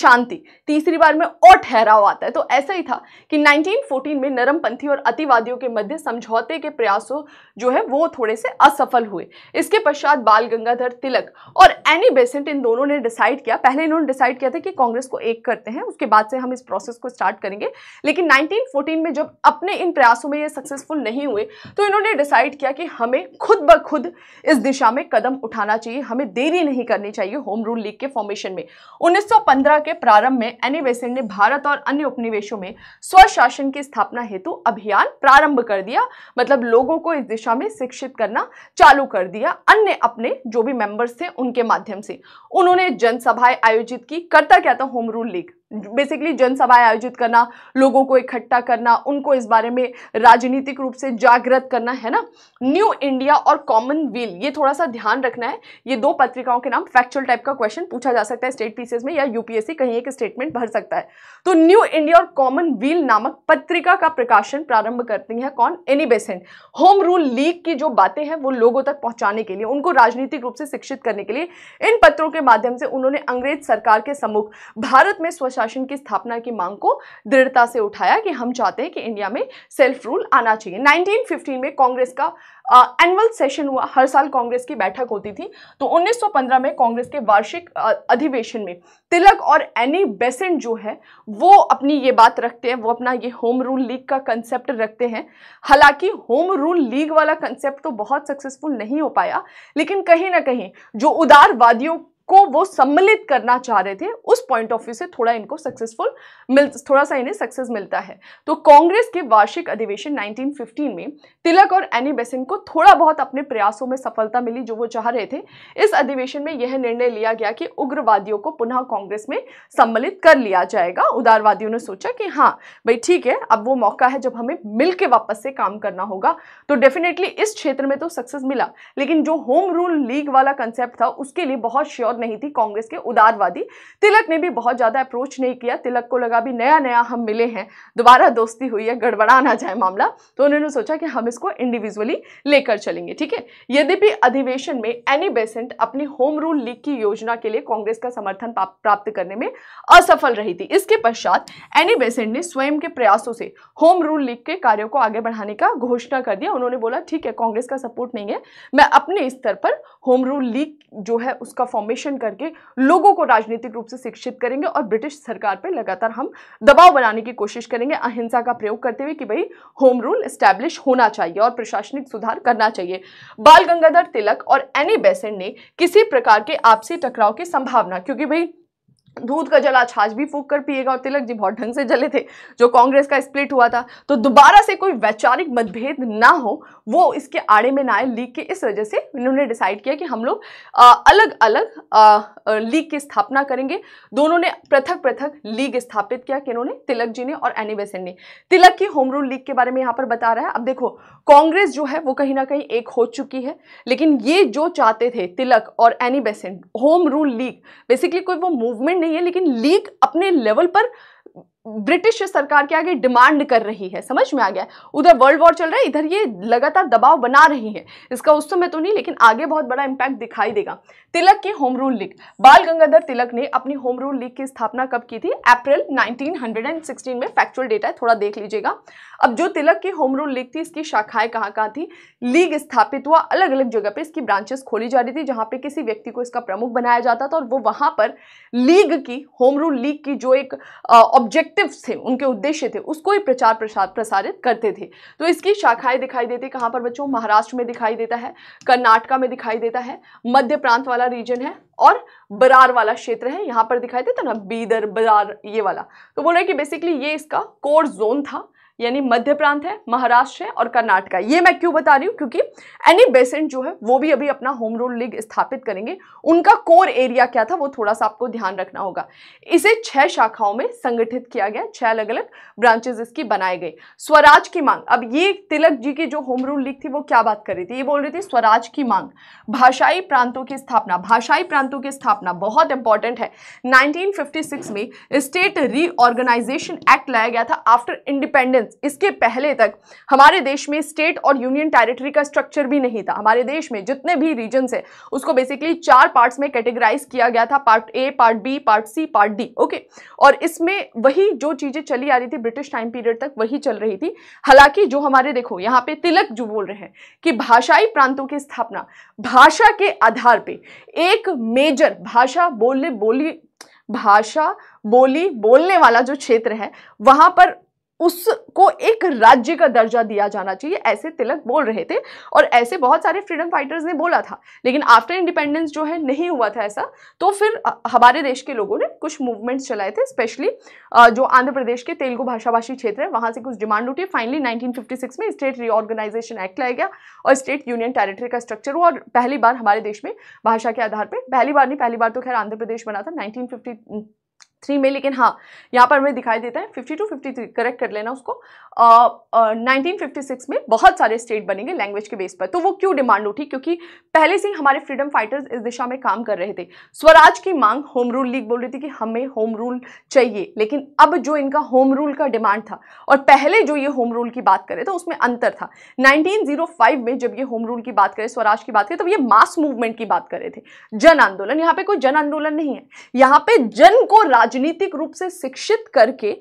शांति तीसरी बार में और ठहराव आता है तो ऐसा ही था कि 1914 में नरमपंथी और अतिवादियों के मध्य समझौते के प्रयासों जो है वो थोड़े से असफल हुए इसके पश्चात बाल गंगाधर तिलक और एनी बेसेंट इन दोनों ने डिसाइड किया पहले इन्होंने डिसाइड किया था कि कांग्रेस को एक करते हैं उसके बाद से हम इस प्रोसेस को स्टार्ट करेंगे लेकिन नाइनटीन में जब अपने इन प्रयासों में ये सक्सेसफुल नहीं हुए तो इन्होंने डिसाइड किया कि हमें खुद ब खुद इस दिशा में कदम उठाना चाहिए हमें देरी नहीं करनी चाहिए होम रूल लीग के फॉर्मेशन में उन्नीस के के प्रारंभ में एनी बेसेंट ने भारत और अन्य उपनिवेशों में स्वशासन की स्थापना हेतु अभियान प्रारंभ कर दिया मतलब लोगों को इस दिशा में शिक्षित करना चालू कर दिया अन्य अपने जो भी मेंबर्स थे उनके माध्यम से उन्होंने जनसभाएं आयोजित की करता क्या था होम रूल लीग बेसिकली जनसभाएं आयोजित करना लोगों को इकट्ठा करना उनको इस बारे में राजनीतिक रूप से जागृत करना है ना न्यू इंडिया और कॉमन व्हील ये थोड़ा सा ध्यान रखना है ये दो पत्रिकाओं के नाम फैक्चुअल टाइप का क्वेश्चन पूछा जा सकता है स्टेट पीसीएस में या यूपीएससी कहीं एक स्टेटमेंट भर सकता है तो न्यू इंडिया और कॉमन व्हील नामक पत्रिका का प्रकाशन प्रारंभ करती है कौन Annie Besant home rule league की जो बातें हैं वो लोगों तक पहुंचाने के लिए उनको राजनीतिक रूप से शिक्षित करने के लिए इन पत्रों के माध्यम से उन्होंने अंग्रेज सरकार के सम्मुख भारत में स्वच्छ शासन की स्थापना की मांग को दृढ़ता से उठाया कि हम चाहते हैं कि इंडिया में सेल्फ रूल आना चाहिए 1915 में कांग्रेस का एनुअल सेशन हुआ हर साल कांग्रेस की बैठक होती थी तो 1915 में कांग्रेस के वार्षिक अधिवेशन में तिलक और एनी बेसेंट जो है वो अपनी ये बात रखते हैं वो अपना ये होम रूल लीग का कंसेप्ट रखते हैं हालांकि होम रूल लीग वाला कंसेप्ट तो बहुत सक्सेसफुल नहीं हो पाया लेकिन कहीं ना कहीं जो उदारवादियों को वो सम्मिलित करना चाह रहे थे उस पॉइंट ऑफ व्यू से थोड़ा इनको सक्सेसफुल मिल थोड़ा सा इन्हें सक्सेस मिलता है तो कांग्रेस के वार्षिक अधिवेशन 1915 में तिलक और एनी बेसिन को थोड़ा बहुत अपने प्रयासों में सफलता मिली जो वो चाह रहे थे इस अधिवेशन में यह निर्णय लिया गया कि उग्रवादियों को पुनः कांग्रेस में सम्मिलित कर लिया जाएगा उदारवादियों ने सोचा कि हाँ भाई ठीक है अब वो मौका है जब हमें मिल वापस से काम करना होगा तो डेफिनेटली इस क्षेत्र में तो सक्सेस मिला लेकिन जो होम रूल लीग वाला कंसेप्ट था उसके लिए बहुत श्योर तब नहीं थी कांग्रेस के उदारवादी तिलक ने भी बहुत ज़्यादा अप्रोच नहीं किया तिलक को लगा भी नया नया हम मिले हैं दोबारा दोस्ती हुई है गड़बड़ा ना जाए मामला तो उन्होंने सोचा कि हम इसको इंडिविजुअली लेकर चलेंगे ठीक है यदि भी अधिवेशन में एनी बेसेंट अपनी होम रूल लीग की योजना के लिए कांग्रेस का समर्थन प्राप्त करने में असफल रही थी इसके पश्चात एनी बेसेंट ने स्वयं के प्रयासों से होम रूल लीग के कार्यों को आगे बढ़ाने का घोषणा कर दिया उन्होंने बोला ठीक है कांग्रेस का सपोर्ट नहीं है मैं अपने स्तर पर होम रूल लीग जो है उसका फॉर्मेशन करके लोगों को राजनीतिक रूप से शिक्षित करेंगे और ब्रिटिश सरकार पर लगातार हम दबाव बनाने की कोशिश करेंगे अहिंसा का प्रयोग करते हुए कि भाई होम रूल स्टैब्लिश होना चाहिए और प्रशासनिक सुधार करना चाहिए बाल गंगाधर तिलक और एनी बेसेंट ने किसी प्रकार के आपसी टकराव की संभावना क्योंकि भाई दूध का जला छाछ भी फूक कर पिएगा और तिलक जी बहुत ढंग से जले थे जो कांग्रेस का स्प्लिट हुआ था तो दोबारा से कोई वैचारिक मतभेद ना हो वो इसके आड़े में ना आए लीग के इस वजह से इन्होंने डिसाइड किया कि हम लोग अलग अलग लीग की स्थापना करेंगे दोनों ने पृथक पृथक लीग स्थापित किया कि इन्होंने तिलक जी ने और एनी बेसन ने तिलक की होम रूल लीग के बारे में यहाँ पर बता रहा है अब देखो कांग्रेस जो है वो कहीं ना कहीं एक हो चुकी है लेकिन ये जो चाहते थे तिलक और एनी बेसन होम रूल लीग बेसिकली कोई वो मूवमेंट नहीं है लेकिन लीग अपने लेवल पर ब्रिटिश सरकार के आगे डिमांड कर रही है समझ में आ गया उधर वर्ल्ड वॉर चल रहा है इधर ये लगातार दबाव बना रही है इसका उस समय तो नहीं लेकिन आगे बहुत बड़ा इंपैक्ट दिखाई देगा तिलक की होम रूल लीग बाल गंगाधर तिलक ने अपनी होम रूल लीग की स्थापना कब की थी अप्रैल 1916 में फैक्चुअल डेटा है थोड़ा देख लीजिएगा अब जो तिलक की होम रूल लीग थी इसकी शाखाएं कहाँ कहाँ थी लीग स्थापित हुआ अलग अलग जगह पर इसकी ब्रांचेस खोली जा रही थी जहाँ पे किसी व्यक्ति को इसका प्रमुख बनाया जाता था और वो वहाँ पर लीग की होम रूल लीग की जो एक ऑब्जेक्टिव्स थे उनके उद्देश्य थे उसको ही प्रचार प्रसार प्रसारित करते थे तो इसकी शाखाएं दिखाई देती कहाँ पर बच्चों महाराष्ट्र में दिखाई देता है कर्नाटका में दिखाई देता है मध्य प्रांत वाला रीजन है और बरार वाला क्षेत्र है यहाँ पर दिखाई देता ना बीदर बरार ये वाला तो बोल रहे कि बेसिकली ये इसका कोर जोन था यानी मध्य प्रांत है महाराष्ट्र है और कर्नाटका ये मैं क्यों बता रही हूँ क्योंकि एनी बेसेंट जो है वो भी अभी अपना होम रूल लीग स्थापित करेंगे उनका कोर एरिया क्या था वो थोड़ा सा आपको ध्यान रखना होगा इसे छह शाखाओं में संगठित किया गया छह अलग अलग ब्रांचेज इसकी बनाए गए स्वराज की मांग अब ये तिलक जी की जो होम रूल लीग थी वो क्या बात कर रही थी ये बोल रही थी स्वराज की मांग भाषाई प्रांतों की स्थापना भाषाई प्रांतों की स्थापना बहुत इंपॉर्टेंट है नाइनटीन में स्टेट रीऑर्गेनाइजेशन एक्ट लाया गया था आफ्टर इंडिपेंडेंस इसके पहले तक हमारे देश में स्टेट और यूनियन टेरिटरी का स्ट्रक्चर भी नहीं था हमारे देश में जितने भी रीजन्स है उसको बेसिकली चार पार्ट्स में कैटेगराइज किया गया था part A part B part C part D okay और इसमें वही जो चीज़ें चली आ रही थी ब्रिटिश टाइम पीरियड तक वही चल रही थी हालांकि जो हमारे देखो यहाँ पे तिलक जो बोल रहे हैं कि भाषाई प्रांतों की स्थापना भाषा के आधार पे एक मेजर भाषा बोले बोली भाषा बोली बोलने वाला जो क्षेत्र है वहाँ पर उसको एक राज्य का दर्जा दिया जाना चाहिए ऐसे तिलक बोल रहे थे और ऐसे बहुत सारे फ्रीडम फाइटर्स ने बोला था लेकिन आफ्टर इंडिपेंडेंस जो है नहीं हुआ था ऐसा तो फिर हमारे देश के लोगों ने कुछ मूवमेंट्स चलाए थे स्पेशली जो आंध्र प्रदेश के तेलुगु भाषा भाषी क्षेत्र है वहाँ से कुछ डिमांड उठी फाइनली नाइनटीन में स्टेट रीऑर्गेनाइजेशन एक्ट लाया गया और स्टेट यूनियन टेरिटरी का स्ट्रक्चर हुआ और पहली बार हमारे देश में भाषा के आधार पर पहली बार नहीं पहली बार तो खैर आंध्र प्रदेश बना था नाइनटीन थ्री में लेकिन हाँ यहाँ पर हमें दिखाई देता है fifty two fifty three correct कर लेना उसको नाइनटीन फिफ्टी सिक्स में बहुत सारे स्टेट बनेंगे लैंग्वेज के बेस पर तो वो क्यों डिमांड उठी क्योंकि पहले से ही हमारे फ्रीडम फाइटर्स इस दिशा में काम कर रहे थे स्वराज की मांग होम रूल लीग बोल रही थी कि हमें होम रूल चाहिए लेकिन अब जो इनका होम रूल का डिमांड था और पहले जो ये होम रूल की बात करे तो उसमें अंतर था फाइव में जब ये होम रूल की बात करें स्वराज की बात करें तब तो ये मास मूवमेंट की बात कर रहे थे जन आंदोलन यहाँ पे कोई जन आंदोलन नहीं है यहाँ पे जन को राज राजनीतिक रूप से शिक्षित करके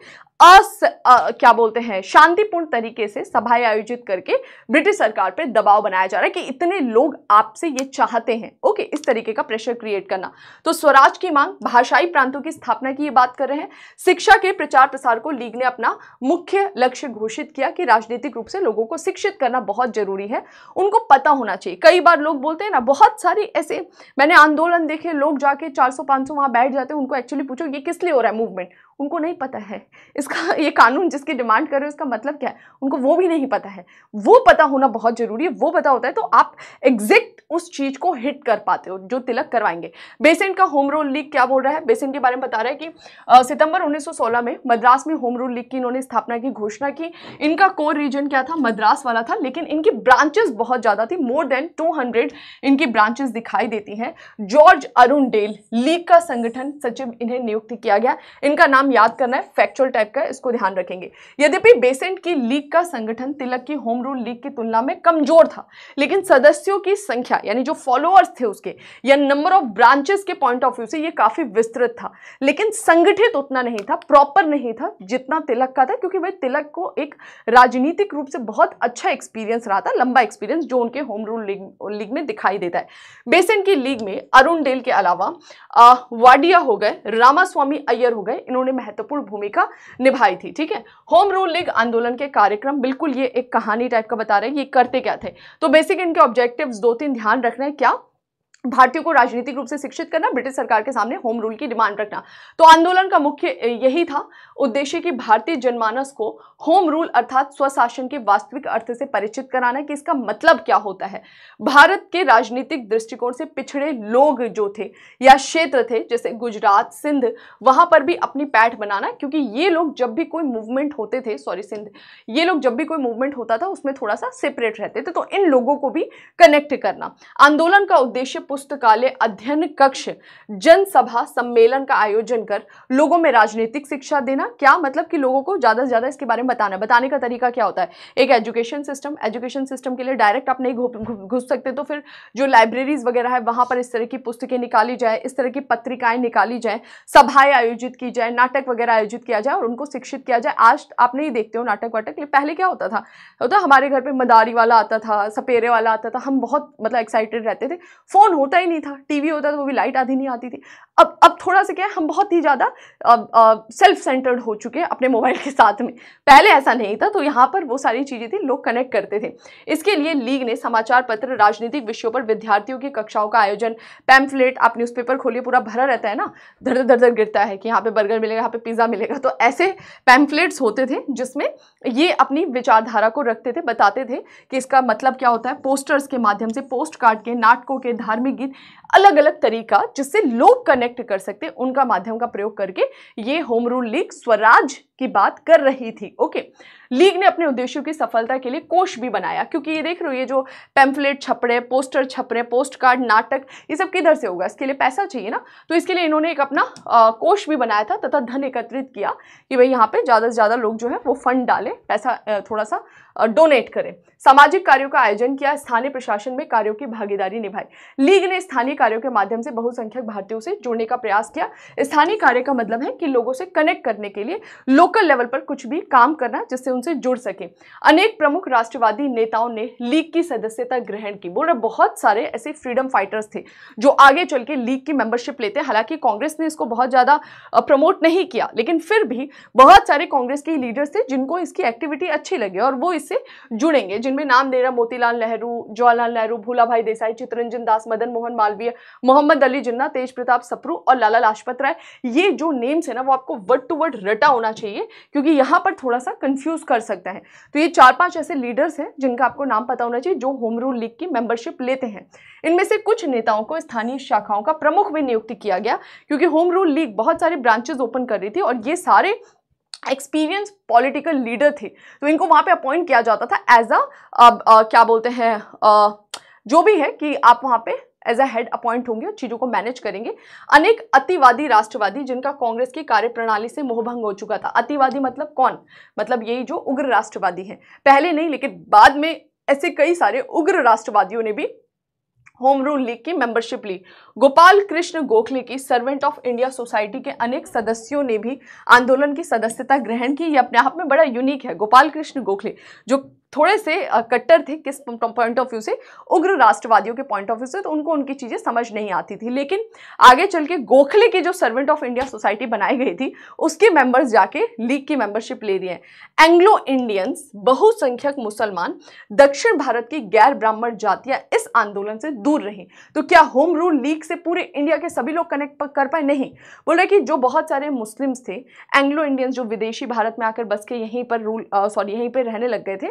अस आ, क्या बोलते हैं शांतिपूर्ण तरीके से सभाएं आयोजित करके ब्रिटिश सरकार पे दबाव बनाया जा रहा है कि इतने लोग आपसे ये चाहते हैं ओके इस तरीके का प्रेशर क्रिएट करना तो स्वराज की मांग भाषाई प्रांतों की स्थापना की ये बात कर रहे हैं शिक्षा के प्रचार प्रसार को लीग ने अपना मुख्य लक्ष्य घोषित किया कि राजनीतिक रूप से लोगों को शिक्षित करना बहुत जरूरी है उनको पता होना चाहिए कई बार लोग बोलते हैं ना बहुत सारी ऐसे मैंने आंदोलन देखे लोग जाके चार सौ वहां बैठ जाते हैं उनको एक्चुअली पूछो ये किस लिए हो रहा है मूवमेंट उनको नहीं पता है इसका ये कानून जिसकी डिमांड कर रहे हो इसका मतलब क्या है उनको वो भी नहीं पता है वो पता होना बहुत ज़रूरी है वो पता होता है तो आप एग्जैक्ट उस चीज़ को हिट कर पाते हो जो तिलक करवाएंगे बेसेंट का होम रूल लीग क्या बोल रहा है बेसेंट के बारे में बता रहा है कि आ, सितंबर 1916 में मद्रास में होम रूल लीग की इन्होंने स्थापना की घोषणा की इनका कोर रीजन क्या था मद्रास वाला था लेकिन इनकी ब्रांचेस बहुत ज़्यादा थी मोर देन टू इनकी ब्रांचेस दिखाई देती हैं जॉर्ज अरुण डेल लीग का संगठन सचिव इन्हें नियुक्त किया गया इनका नाम नाम याद करना है फैक्चुअल टाइप का इसको ध्यान रखेंगे यद्यपि बेसेंट की लीग का संगठन तिलक की होम रूल लीग की तुलना में कमजोर था लेकिन सदस्यों की संख्या यानी जो फॉलोअर्स थे उसके या नंबर ऑफ ब्रांचेस के पॉइंट ऑफ व्यू से ये काफ़ी विस्तृत था लेकिन संगठित उतना नहीं था प्रॉपर नहीं था जितना तिलक का था क्योंकि भाई तिलक को एक राजनीतिक रूप से बहुत अच्छा एक्सपीरियंस रहा था लंबा एक्सपीरियंस जो उनके होम रूल लीग लीग में दिखाई देता है बेसेंट की लीग में अरुण डेल के अलावा वाडिया हो गए रामास्वामी अय्यर हो गए इन्होंने महत्वपूर्ण भूमिका निभाई थी ठीक है होम रूल लीग आंदोलन के कार्यक्रम बिल्कुल ये एक कहानी टाइप का बता रहे हैं ये करते क्या थे तो बेसिक इनके ऑब्जेक्टिव्स दो तीन ध्यान रखना है क्या भारतीयों को राजनीतिक रूप से शिक्षित करना ब्रिटिश सरकार के सामने होम रूल की डिमांड रखना तो आंदोलन का मुख्य यही था उद्देश्य कि भारतीय जनमानस को होम रूल अर्थात स्वशासन के वास्तविक अर्थ से परिचित कराना कि इसका मतलब क्या होता है भारत के राजनीतिक दृष्टिकोण से पिछड़े लोग जो थे या क्षेत्र थे जैसे गुजरात सिंध वहां पर भी अपनी पैठ बनाना क्योंकि ये लोग जब भी कोई मूवमेंट होते थे सॉरी सिंध ये लोग जब भी कोई मूवमेंट होता था उसमें थोड़ा सा सेपरेट रहते थे तो इन लोगों को भी कनेक्ट करना आंदोलन का उद्देश्य पुस्तकालय अध्ययन कक्ष जनसभा सम्मेलन का आयोजन कर लोगों में राजनीतिक शिक्षा देना क्या मतलब कि लोगों को ज़्यादा से ज़्यादा इसके बारे में बताना बताने का तरीका क्या होता है एक एजुकेशन सिस्टम एजुकेशन सिस्टम के लिए डायरेक्ट आप नहीं घुस सकते तो फिर जो लाइब्रेरीज वगैरह है वहाँ पर इस तरह की पुस्तकें निकाली जाए इस तरह की पत्रिकाएं निकाली जाए सभाएं आयोजित की जाए नाटक वगैरह आयोजित किया जाए और उनको शिक्षित किया जाए आज आप नहीं देखते हो नाटक वाटक पहले क्या होता था होता हमारे घर पर मदारी वाला आता था सपेरे वाला आता था हम बहुत मतलब एक्साइटेड रहते थे फ़ोन हो होता ही नहीं था टीवी होता तो वो भी लाइट आधी नहीं आती थी अब अब थोड़ा सा क्या है हम बहुत ही ज़्यादा सेल्फ सेंटर्ड हो चुके हैं अपने मोबाइल के साथ में पहले ऐसा नहीं था तो यहाँ पर वो सारी चीज़ें थी लोग कनेक्ट करते थे इसके लिए लीग ने समाचार पत्र राजनीतिक विषयों पर विद्यार्थियों की कक्षाओं का आयोजन पैम्फलेट आप न्यूज़पेपर खोलिए पूरा भरा रहता है ना धर धर धर गिरता है कि यहाँ पर बर्गर मिलेगा यहाँ पर पिज़्ज़ा मिलेगा तो ऐसे पैम्फलेट्स होते थे जिसमें ये अपनी विचारधारा को रखते थे बताते थे कि इसका मतलब क्या होता है पोस्टर्स के माध्यम से पोस्ट कार्ड के नाटकों के धार्मिक गीत अलग अलग तरीका जिससे लोग कनेक्ट कर सकते उनका माध्यम का प्रयोग करके ये होम रूल लीग स्वराज की बात कर रही थी ओके लीग ने अपने उद्देश्यों की सफलता के लिए कोष भी बनाया क्योंकि ये देख रहे हो ये जो पैम्फलेट छप रहे पोस्टर छप रहे पोस्ट कार्ड नाटक ये सब किधर से होगा इसके लिए पैसा चाहिए ना तो इसके लिए इन्होंने एक अपना कोष भी बनाया था तथा धन एकत्रित किया कि भाई यहाँ पे ज़्यादा से ज़्यादा लोग जो है वो फंड डालें पैसा थोड़ा सा डोनेट करें सामाजिक कार्यों का आयोजन किया स्थानीय प्रशासन में कार्यों की भागीदारी निभाई लीग ने स्थानीय कार्यों के माध्यम से बहुसंख्यक भारतीयों से जुड़ने का प्रयास किया स्थानीय कार्य का मतलब है कि लोगों से कनेक्ट करने के लिए लोकल लेवल पर कुछ भी काम करना जिससे उनसे जुड़ सके अनेक प्रमुख राष्ट्रवादी नेताओं ने लीग की सदस्यता ग्रहण की बोल बहुत सारे ऐसे फ्रीडम फाइटर्स थे जो आगे चल के लीग की मेंबरशिप लेते हैं हालांकि कांग्रेस ने इसको बहुत ज़्यादा प्रमोट नहीं किया लेकिन फिर भी बहुत सारे कांग्रेस के लीडर्स थे जिनको इसकी एक्टिविटी अच्छी लगी और वो इससे जुड़ेंगे जिनमें नाम दे रहा मोतीलाल नेहरू जवाहरलाल नेहरू भूला भाई देसाई चितरंजन दास मदन मोहन मालवीय मोहम्मद अली जिन्ना तेज प्रताप सप्रू और लाला लाजपत राय ये जो नेम्स है ना वो आपको वर्ड टू वर्ड रटा होना चाहिए क्योंकि यहां पर थोड़ा सा कंफ्यूज कर सकता है तो ये चार पांच ऐसे लीडर्स हैं जिनका आपको नाम पता होना चाहिए जो होम रूल लीग की मेंबरशिप लेते हैं इनमें से कुछ नेताओं को स्थानीय शाखाओं का प्रमुख भी नियुक्ति किया गया क्योंकि होम रूल लीग बहुत सारे ब्रांचेज ओपन कर रही थी और ये सारे एक्सपीरियंस पॉलिटिकल लीडर थे तो इनको वहां पे अपॉइंट किया जाता था एज अ क्या बोलते हैं जो भी है कि आप वहाँ पे एज अ हेड अपॉइंट होंगे और चीज़ों को मैनेज करेंगे अनेक अतिवादी राष्ट्रवादी जिनका कांग्रेस की कार्यप्रणाली से मोहभंग हो चुका था अतिवादी मतलब कौन मतलब यही जो उग्र राष्ट्रवादी हैं पहले नहीं लेकिन बाद में ऐसे कई सारे उग्र राष्ट्रवादियों ने भी होम रूल लीग की मेंबरशिप ली गोपाल कृष्ण गोखले की सर्वेंट ऑफ इंडिया सोसाइटी के अनेक सदस्यों ने भी आंदोलन की सदस्यता ग्रहण की यह अपने आप में बड़ा यूनिक है गोपाल कृष्ण गोखले जो थोड़े से कट्टर थे किस पॉइंट ऑफ व्यू से उग्र राष्ट्रवादियों के पॉइंट ऑफ व्यू से तो उनको उनकी चीज़ें समझ नहीं आती थी लेकिन आगे चल के गोखले की जो सर्वेंट ऑफ इंडिया सोसाइटी बनाई गई थी उसके मेंबर्स जाके लीग की मेंबरशिप ले रही हैं एंग्लो इंडियंस बहुसंख्यक मुसलमान दक्षिण भारत की गैर ब्राह्मण जातियाँ इस आंदोलन से दूर रही तो क्या होम रूल लीग से पूरे इंडिया के सभी लोग कनेक्ट कर पाए नहीं बोल रहे कि जो बहुत सारे मुस्लिम्स थे एंग्लो इंडियंस जो विदेशी भारत में आकर बस के यहीं पर रूल सॉरी यहीं पर रहने लग गए थे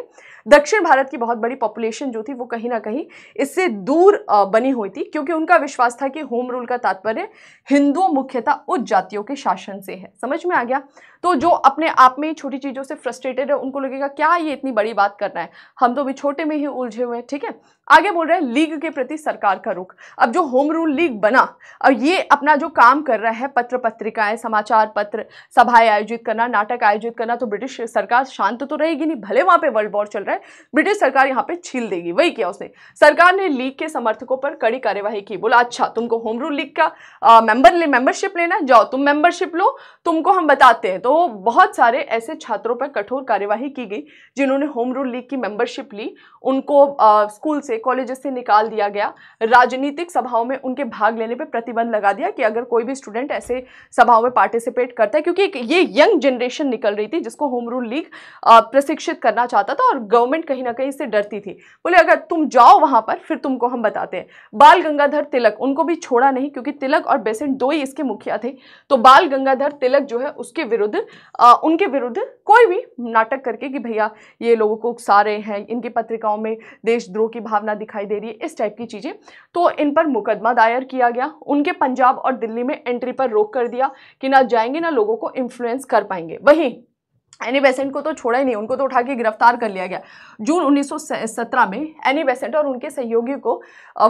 दक्षिण भारत की बहुत बड़ी पॉपुलेशन जो थी वो कहीं ना कहीं इससे दूर बनी हुई थी क्योंकि उनका विश्वास था कि होम रूल का तात्पर्य हिंदुओं मुख्यतः उच्च जातियों के शासन से है समझ में आ गया तो जो अपने आप में छोटी चीज़ों से फ्रस्ट्रेटेड है उनको लगेगा क्या ये इतनी बड़ी बात करना है हम तो भी छोटे में ही उलझे हुए हैं ठीक है आगे बोल रहे हैं लीग के प्रति सरकार का रुख अब जो होम रूल लीग बना और ये अपना जो काम कर रहा है पत्र पत्रिकाएं समाचार पत्र सभाएं आयोजित करना नाटक आयोजित करना तो ब्रिटिश सरकार शांत तो रहेगी नहीं भले वहाँ पे वर्ल्ड वॉर चल रहा है ब्रिटिश सरकार यहाँ पे छील देगी वही किया उसने सरकार ने लीग के समर्थकों पर कड़ी कार्यवाही की बोला अच्छा तुमको होम रूल लीग का मेंबर ले मेंबरशिप लेना जाओ तुम मेंबरशिप लो तुमको हम बताते हैं तो तो बहुत सारे ऐसे छात्रों पर कठोर कार्यवाही की गई जिन्होंने होम रूल लीग की मेंबरशिप ली उनको आ, स्कूल से कॉलेजेस से निकाल दिया गया राजनीतिक सभाओं में उनके भाग लेने पर प्रतिबंध लगा दिया कि अगर कोई भी स्टूडेंट ऐसे सभाओं में पार्टिसिपेट करता है क्योंकि ये यंग जनरेशन निकल रही थी जिसको होम रूल लीग प्रशिक्षित करना चाहता था और गवर्नमेंट कहीं ना कहीं इससे डरती थी बोले अगर तुम जाओ वहाँ पर फिर तुमको हम बताते हैं बाल गंगाधर तिलक उनको भी छोड़ा नहीं क्योंकि तिलक और बेसेंट दो ही इसके मुखिया थे तो बाल गंगाधर तिलक जो है उसके विरुद्ध विरुद्ध उनके विरुद्ध कोई भी नाटक करके कि भैया ये लोगों को उकसा रहे हैं इनकी पत्रिकाओं में देशद्रोह की भावना दिखाई दे रही है इस टाइप की चीज़ें तो इन पर मुकदमा दायर किया गया उनके पंजाब और दिल्ली में एंट्री पर रोक कर दिया कि ना जाएंगे ना लोगों को इन्फ्लुएंस कर पाएंगे वहीं एनी बेसेंट को तो छोड़ा ही नहीं उनको तो उठा के गिरफ्तार कर लिया गया जून 1917 में एनी बेसेंट और उनके सहयोगी को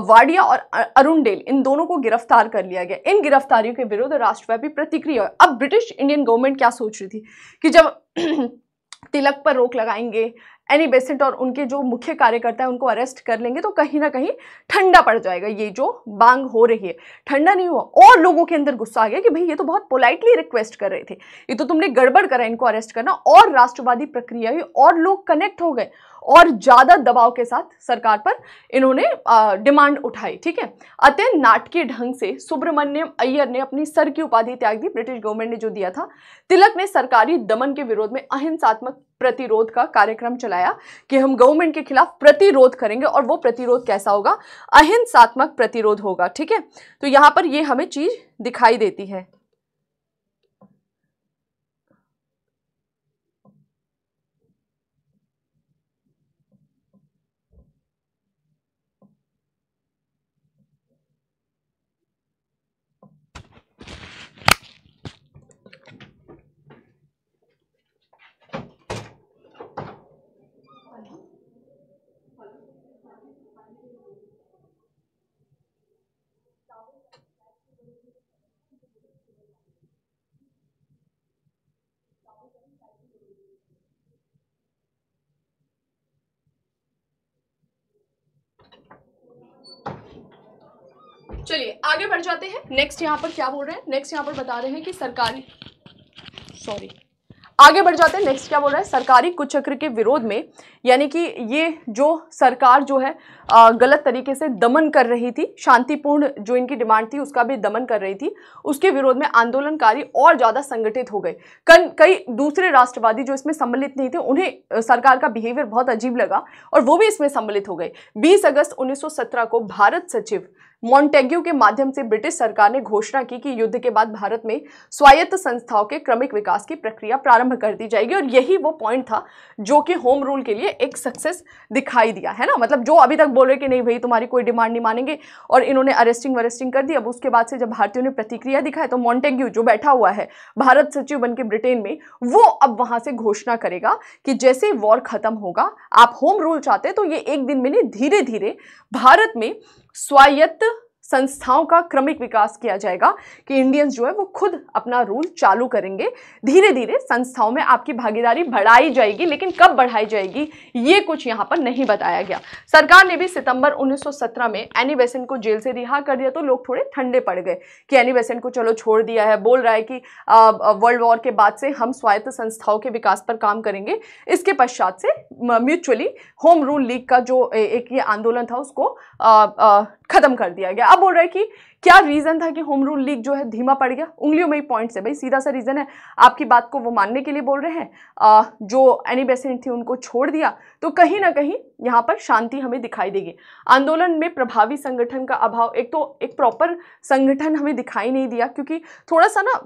वाडिया और अरुण डेल इन दोनों को गिरफ्तार कर लिया गया इन गिरफ्तारियों के विरुद्ध राष्ट्रव्यापी प्रतिक्रिया अब ब्रिटिश इंडियन गवर्नमेंट क्या सोच रही थी कि जब तिलक पर रोक लगाएंगे एनी बेसेंट और उनके जो मुख्य कार्यकर्ता है उनको अरेस्ट कर लेंगे तो कहीं ना कहीं ठंडा पड़ जाएगा ये जो बांग हो रही है ठंडा नहीं हुआ और लोगों के अंदर गुस्सा आ गया कि भाई ये तो बहुत पोलाइटली रिक्वेस्ट कर रहे थे ये तो तुमने गड़बड़ करा इनको अरेस्ट करना और राष्ट्रवादी प्रक्रिया हुई और लोग कनेक्ट हो गए और ज़्यादा दबाव के साथ सरकार पर इन्होंने डिमांड उठाई ठीक है अतः नाटकीय ढंग से सुब्रमण्यम अय्यर ने अपनी सर की उपाधि त्याग दी ब्रिटिश गवर्नमेंट ने जो दिया था तिलक ने सरकारी दमन के विरोध में अहिंसात्मक प्रतिरोध का कार्यक्रम चलाया कि हम गवर्नमेंट के खिलाफ प्रतिरोध करेंगे और वो प्रतिरोध कैसा होगा अहिंसात्मक प्रतिरोध होगा ठीक है तो यहाँ पर ये हमें चीज़ दिखाई देती है चलिए आगे बढ़ जाते हैं नेक्स्ट यहाँ पर क्या बोल रहे हैं नेक्स्ट यहाँ पर बता रहे हैं कि सरकारी सॉरी आगे बढ़ जाते हैं नेक्स्ट क्या बोल रहा है सरकारी कुचक्र के विरोध में यानी कि ये जो सरकार जो है गलत तरीके से दमन कर रही थी शांतिपूर्ण जो इनकी डिमांड थी उसका भी दमन कर रही थी उसके विरोध में आंदोलनकारी और ज़्यादा संगठित हो गए कन कई दूसरे राष्ट्रवादी जो इसमें सम्मिलित नहीं थे उन्हें सरकार का बिहेवियर बहुत अजीब लगा और वो भी इसमें सम्मिलित हो गए बीस अगस्त उन्नीस को भारत सचिव मॉन्टेग्यू के माध्यम से ब्रिटिश सरकार ने घोषणा की कि युद्ध के बाद भारत में स्वायत्त संस्थाओं के क्रमिक विकास की प्रक्रिया प्रारंभ कर दी जाएगी और यही वो पॉइंट था जो कि होम रूल के लिए एक सक्सेस दिखाई दिया है ना मतलब जो अभी तक बोल रहे कि नहीं भाई तुम्हारी कोई डिमांड नहीं मानेंगे और इन्होंने अरेस्टिंग वरेस्टिंग कर दी अब उसके बाद से जब भारतीयों ने प्रतिक्रिया दिखाई तो मॉन्टेग्यू जो बैठा हुआ है भारत सचिव बन के ब्रिटेन में वो अब वहां से घोषणा करेगा कि जैसे वॉर खत्म होगा आप होम रूल चाहते तो ये एक दिन में नहीं धीरे धीरे भारत में स्वायत्त संस्थाओं का क्रमिक विकास किया जाएगा कि इंडियंस जो है वो खुद अपना रूल चालू करेंगे धीरे धीरे संस्थाओं में आपकी भागीदारी बढ़ाई जाएगी लेकिन कब बढ़ाई जाएगी ये कुछ यहाँ पर नहीं बताया गया सरकार ने भी सितंबर 1917 में एनी बेसेंट को जेल से रिहा कर दिया तो लोग थोड़े ठंडे पड़ गए कि एनी बेसेंट को चलो छोड़ दिया है बोल रहा है कि वर्ल्ड वॉर के बाद से हम स्वायत्त संस्थाओं के विकास पर काम करेंगे इसके पश्चात से म्यूचुअली होम रूल लीग का जो एक ये आंदोलन था उसको खत्म कर दिया गया अब बोल रहे हैं कि क्या रीज़न था कि होम रूल लीग जो है धीमा पड़ गया उंगलियों में ही पॉइंट है भाई सीधा सा रीज़न है आपकी बात को वो मानने के लिए बोल रहे हैं आ, जो एनी बेसेंट थी उनको छोड़ दिया तो कहीं ना कहीं यहाँ पर शांति हमें दिखाई देगी आंदोलन में प्रभावी संगठन का अभाव एक तो एक प्रॉपर संगठन हमें दिखाई नहीं दिया क्योंकि थोड़ा सा ना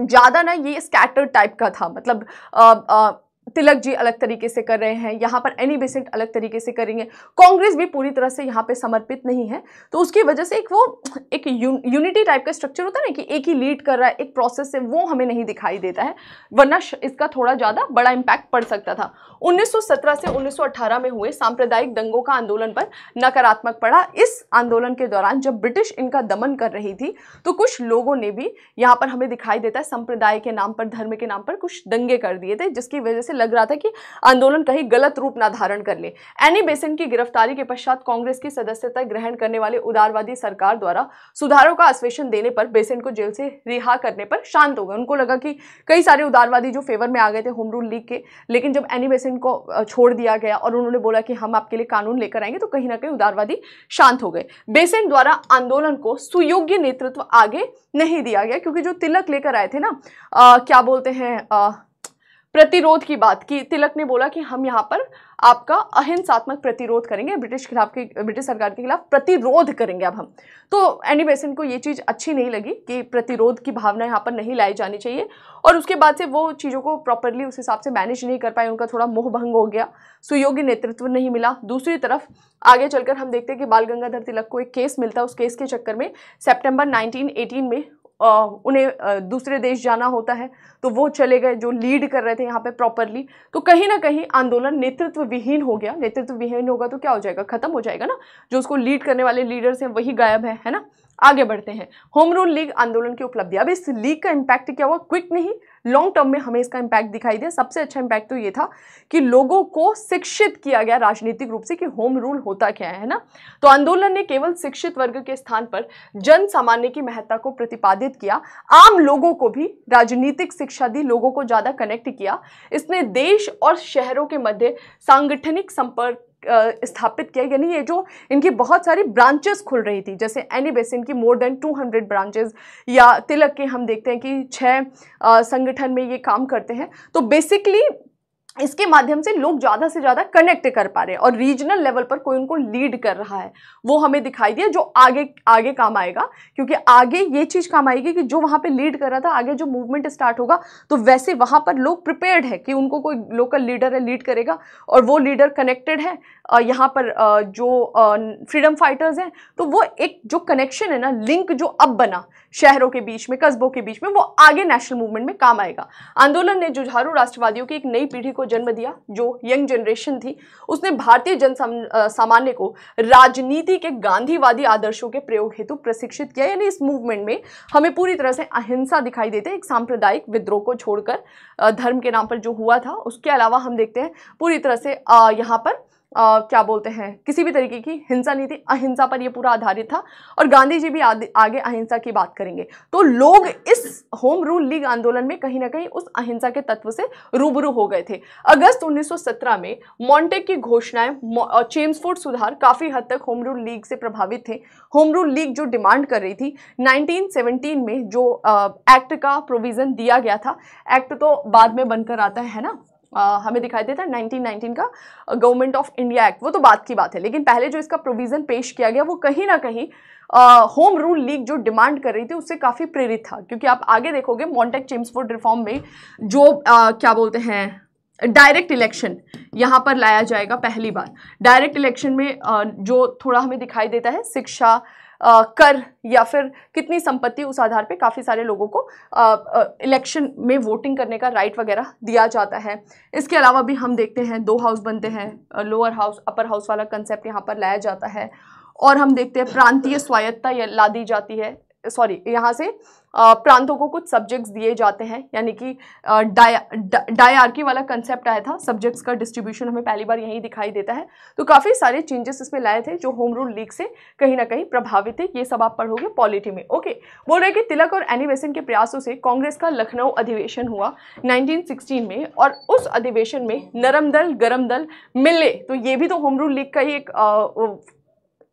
ज़्यादा ना ये स्कैटर टाइप का था मतलब आ, आ, तिलक जी अलग तरीके से कर रहे हैं यहाँ पर एनी बेसेंट e अलग तरीके से करेंगे कांग्रेस भी पूरी तरह से यहाँ पे समर्पित नहीं है तो उसकी वजह से एक वो एक यू, यूनिटी टाइप का स्ट्रक्चर होता है ना कि एक ही लीड कर रहा है एक प्रोसेस है वो हमें नहीं दिखाई देता है वरना इसका थोड़ा ज़्यादा बड़ा इम्पैक्ट पड़ सकता था उन्नीस से उन्नीस में हुए सांप्रदायिक दंगों का आंदोलन पर नकारात्मक पड़ा इस आंदोलन के दौरान जब ब्रिटिश इनका दमन कर रही थी तो कुछ लोगों ने भी यहाँ पर हमें दिखाई देता है संप्रदाय के नाम पर धर्म के नाम पर कुछ दंगे कर दिए थे जिसकी वजह से लग रहा था कि आंदोलन कहीं गलत रूप ना धारण कर ले एनी बेसेंट की गिरफ्तारी के पश्चात कांग्रेस की सदस्यता ग्रहण करने वाले उदारवादी सरकार द्वारा सुधारों का आश्वासन देने पर बेसेंट को जेल से रिहा करने पर शांत हो गए उनको लगा कि कई सारे उदारवादी जो फेवर में आ गए थे होम रूल लीग के लेकिन जब एनी बेसेंट को छोड़ दिया गया और उन्होंने बोला कि हम आपके लिए कानून लेकर आएंगे तो कहीं ना कहीं उदारवादी शांत हो गए बेसेंट द्वारा आंदोलन को सुयोग्य नेतृत्व आगे नहीं दिया गया क्योंकि जो तिलक लेकर आए थे ना आ, क्या बोलते हैं प्रतिरोध की बात की तिलक ने बोला कि हम यहाँ पर आपका अहिंसात्मक प्रतिरोध करेंगे ब्रिटिश खिलाफ के ब्रिटिश सरकार के खिलाफ प्रतिरोध करेंगे अब हम तो एनी बेसन को ये चीज़ अच्छी नहीं लगी कि प्रतिरोध की भावना यहाँ पर नहीं लाई जानी चाहिए और उसके बाद से वो चीज़ों को प्रॉपरली उस हिसाब से मैनेज नहीं कर पाए उनका थोड़ा मोह भंग हो गया सुयोग्य नेतृत्व नहीं मिला दूसरी तरफ आगे चलकर हम देखते हैं कि बाल गंगाधर तिलक को एक केस मिलता है उस केस के चक्कर में सेप्टेम्बर नाइनटीन में उन्हें दूसरे देश जाना होता है तो वो चले गए जो लीड कर रहे थे यहाँ पे प्रॉपरली तो कहीं ना कहीं आंदोलन नेतृत्व विहीन हो गया नेतृत्व विहीन होगा तो क्या हो जाएगा खत्म हो जाएगा ना जो उसको लीड करने वाले लीडर्स हैं वही गायब है है ना आगे बढ़ते हैं होम रूल लीग आंदोलन की उपलब्धि अब इस लीग का इम्पैक्ट क्या हुआ क्विक नहीं लॉन्ग टर्म में हमें इसका इम्पैक्ट दिखाई दिया सबसे अच्छा इम्पैक्ट तो ये था कि लोगों को शिक्षित किया गया राजनीतिक रूप से कि होम रूल होता क्या है ना तो आंदोलन ने केवल शिक्षित वर्ग के स्थान पर जन सामान्य की महत्ता को प्रतिपादित किया आम लोगों को भी राजनीतिक शिक्षा दी लोगों को ज़्यादा कनेक्ट किया इसने देश और शहरों के मध्य सांगठनिक संपर्क स्थापित किया यानी ये जो इनकी बहुत सारी ब्रांचेस खुल रही थी जैसे एनी बेसिन की मोर देन 200 ब्रांचेस या तिलक के हम देखते हैं कि छः संगठन में ये काम करते हैं तो बेसिकली इसके माध्यम से लोग ज़्यादा से ज़्यादा कनेक्ट कर पा रहे हैं और रीजनल लेवल पर कोई उनको लीड कर रहा है वो हमें दिखाई दिया जो आगे आगे काम आएगा क्योंकि आगे ये चीज़ काम आएगी कि जो वहाँ पे लीड कर रहा था आगे जो मूवमेंट स्टार्ट होगा तो वैसे वहाँ पर लोग प्रिपेयर्ड है कि उनको कोई लोकल लीडर है लीड करेगा और वो लीडर कनेक्टेड है यहाँ पर जो फ्रीडम फाइटर्स हैं तो वो एक जो कनेक्शन है ना लिंक जो अब बना शहरों के बीच में कस्बों के बीच में वो आगे नेशनल मूवमेंट में काम आएगा आंदोलन ने जुझारू राष्ट्रवादियों की एक नई पीढ़ी को जन्म दिया जो यंग जनरेशन थी उसने भारतीय जन सामान्य को राजनीति के गांधीवादी आदर्शों के प्रयोग हेतु प्रशिक्षित किया यानी इस मूवमेंट में हमें पूरी तरह से अहिंसा दिखाई देते एक सांप्रदायिक विद्रोह को छोड़कर धर्म के नाम पर जो हुआ था उसके अलावा हम देखते हैं पूरी तरह से यहाँ पर आ, क्या बोलते हैं किसी भी तरीके की हिंसा नहीं थी अहिंसा पर ये पूरा आधारित था और गांधी जी भी आगे अहिंसा की बात करेंगे तो लोग इस होम रूल लीग आंदोलन में कहीं ना कहीं उस अहिंसा के तत्व से रूबरू हो गए थे अगस्त 1917 में मॉन्टेक की घोषणाएं चेम्सफोर्ड सुधार काफ़ी हद तक होम रूल लीग से प्रभावित थे होम रूल लीग जो डिमांड कर रही थी नाइनटीन में जो एक्ट का प्रोविज़न दिया गया था एक्ट तो बाद में बनकर आता है ना हमें दिखाई देता है 1919 का गवर्नमेंट ऑफ इंडिया एक्ट वो तो बात की बात है लेकिन पहले जो इसका प्रोविज़न पेश किया गया वो कहीं ना कहीं होम रूल लीग जो डिमांड कर रही थी उससे काफ़ी प्रेरित था क्योंकि आप आगे देखोगे मॉन्टेक चेम्सफोर्ड रिफॉर्म में जो आ, क्या बोलते हैं डायरेक्ट इलेक्शन यहाँ पर लाया जाएगा पहली बार डायरेक्ट इलेक्शन में जो थोड़ा हमें दिखाई देता है शिक्षा कर या फिर कितनी संपत्ति उस आधार पे काफ़ी सारे लोगों को इलेक्शन में वोटिंग करने का राइट वगैरह दिया जाता है इसके अलावा भी हम देखते हैं दो हाउस बनते हैं लोअर हाउस अपर हाउस वाला कंसेप्ट यहाँ पर लाया जाता है और हम देखते हैं प्रांतीय स्वायत्ता ला दी जाती है सॉरी यहाँ से प्रांतों को कुछ सब्जेक्ट्स दिए जाते हैं यानी कि डायआरकी वाला कंसेप्ट आया था सब्जेक्ट्स का डिस्ट्रीब्यूशन हमें पहली बार यहीं दिखाई देता है तो काफ़ी सारे चेंजेस इसमें लाए थे जो होम रूल लीग से कहीं ना कहीं प्रभावित थे ये सब आप पढ़ोगे पॉलिटी में ओके बोल रहे कि तिलक और एनिवेशन के प्रयासों से कांग्रेस का लखनऊ अधिवेशन हुआ नाइनटीन में और उस अधिवेशन में नरम दल गरम दल मिले तो ये भी तो होम रूल लीग का ही एक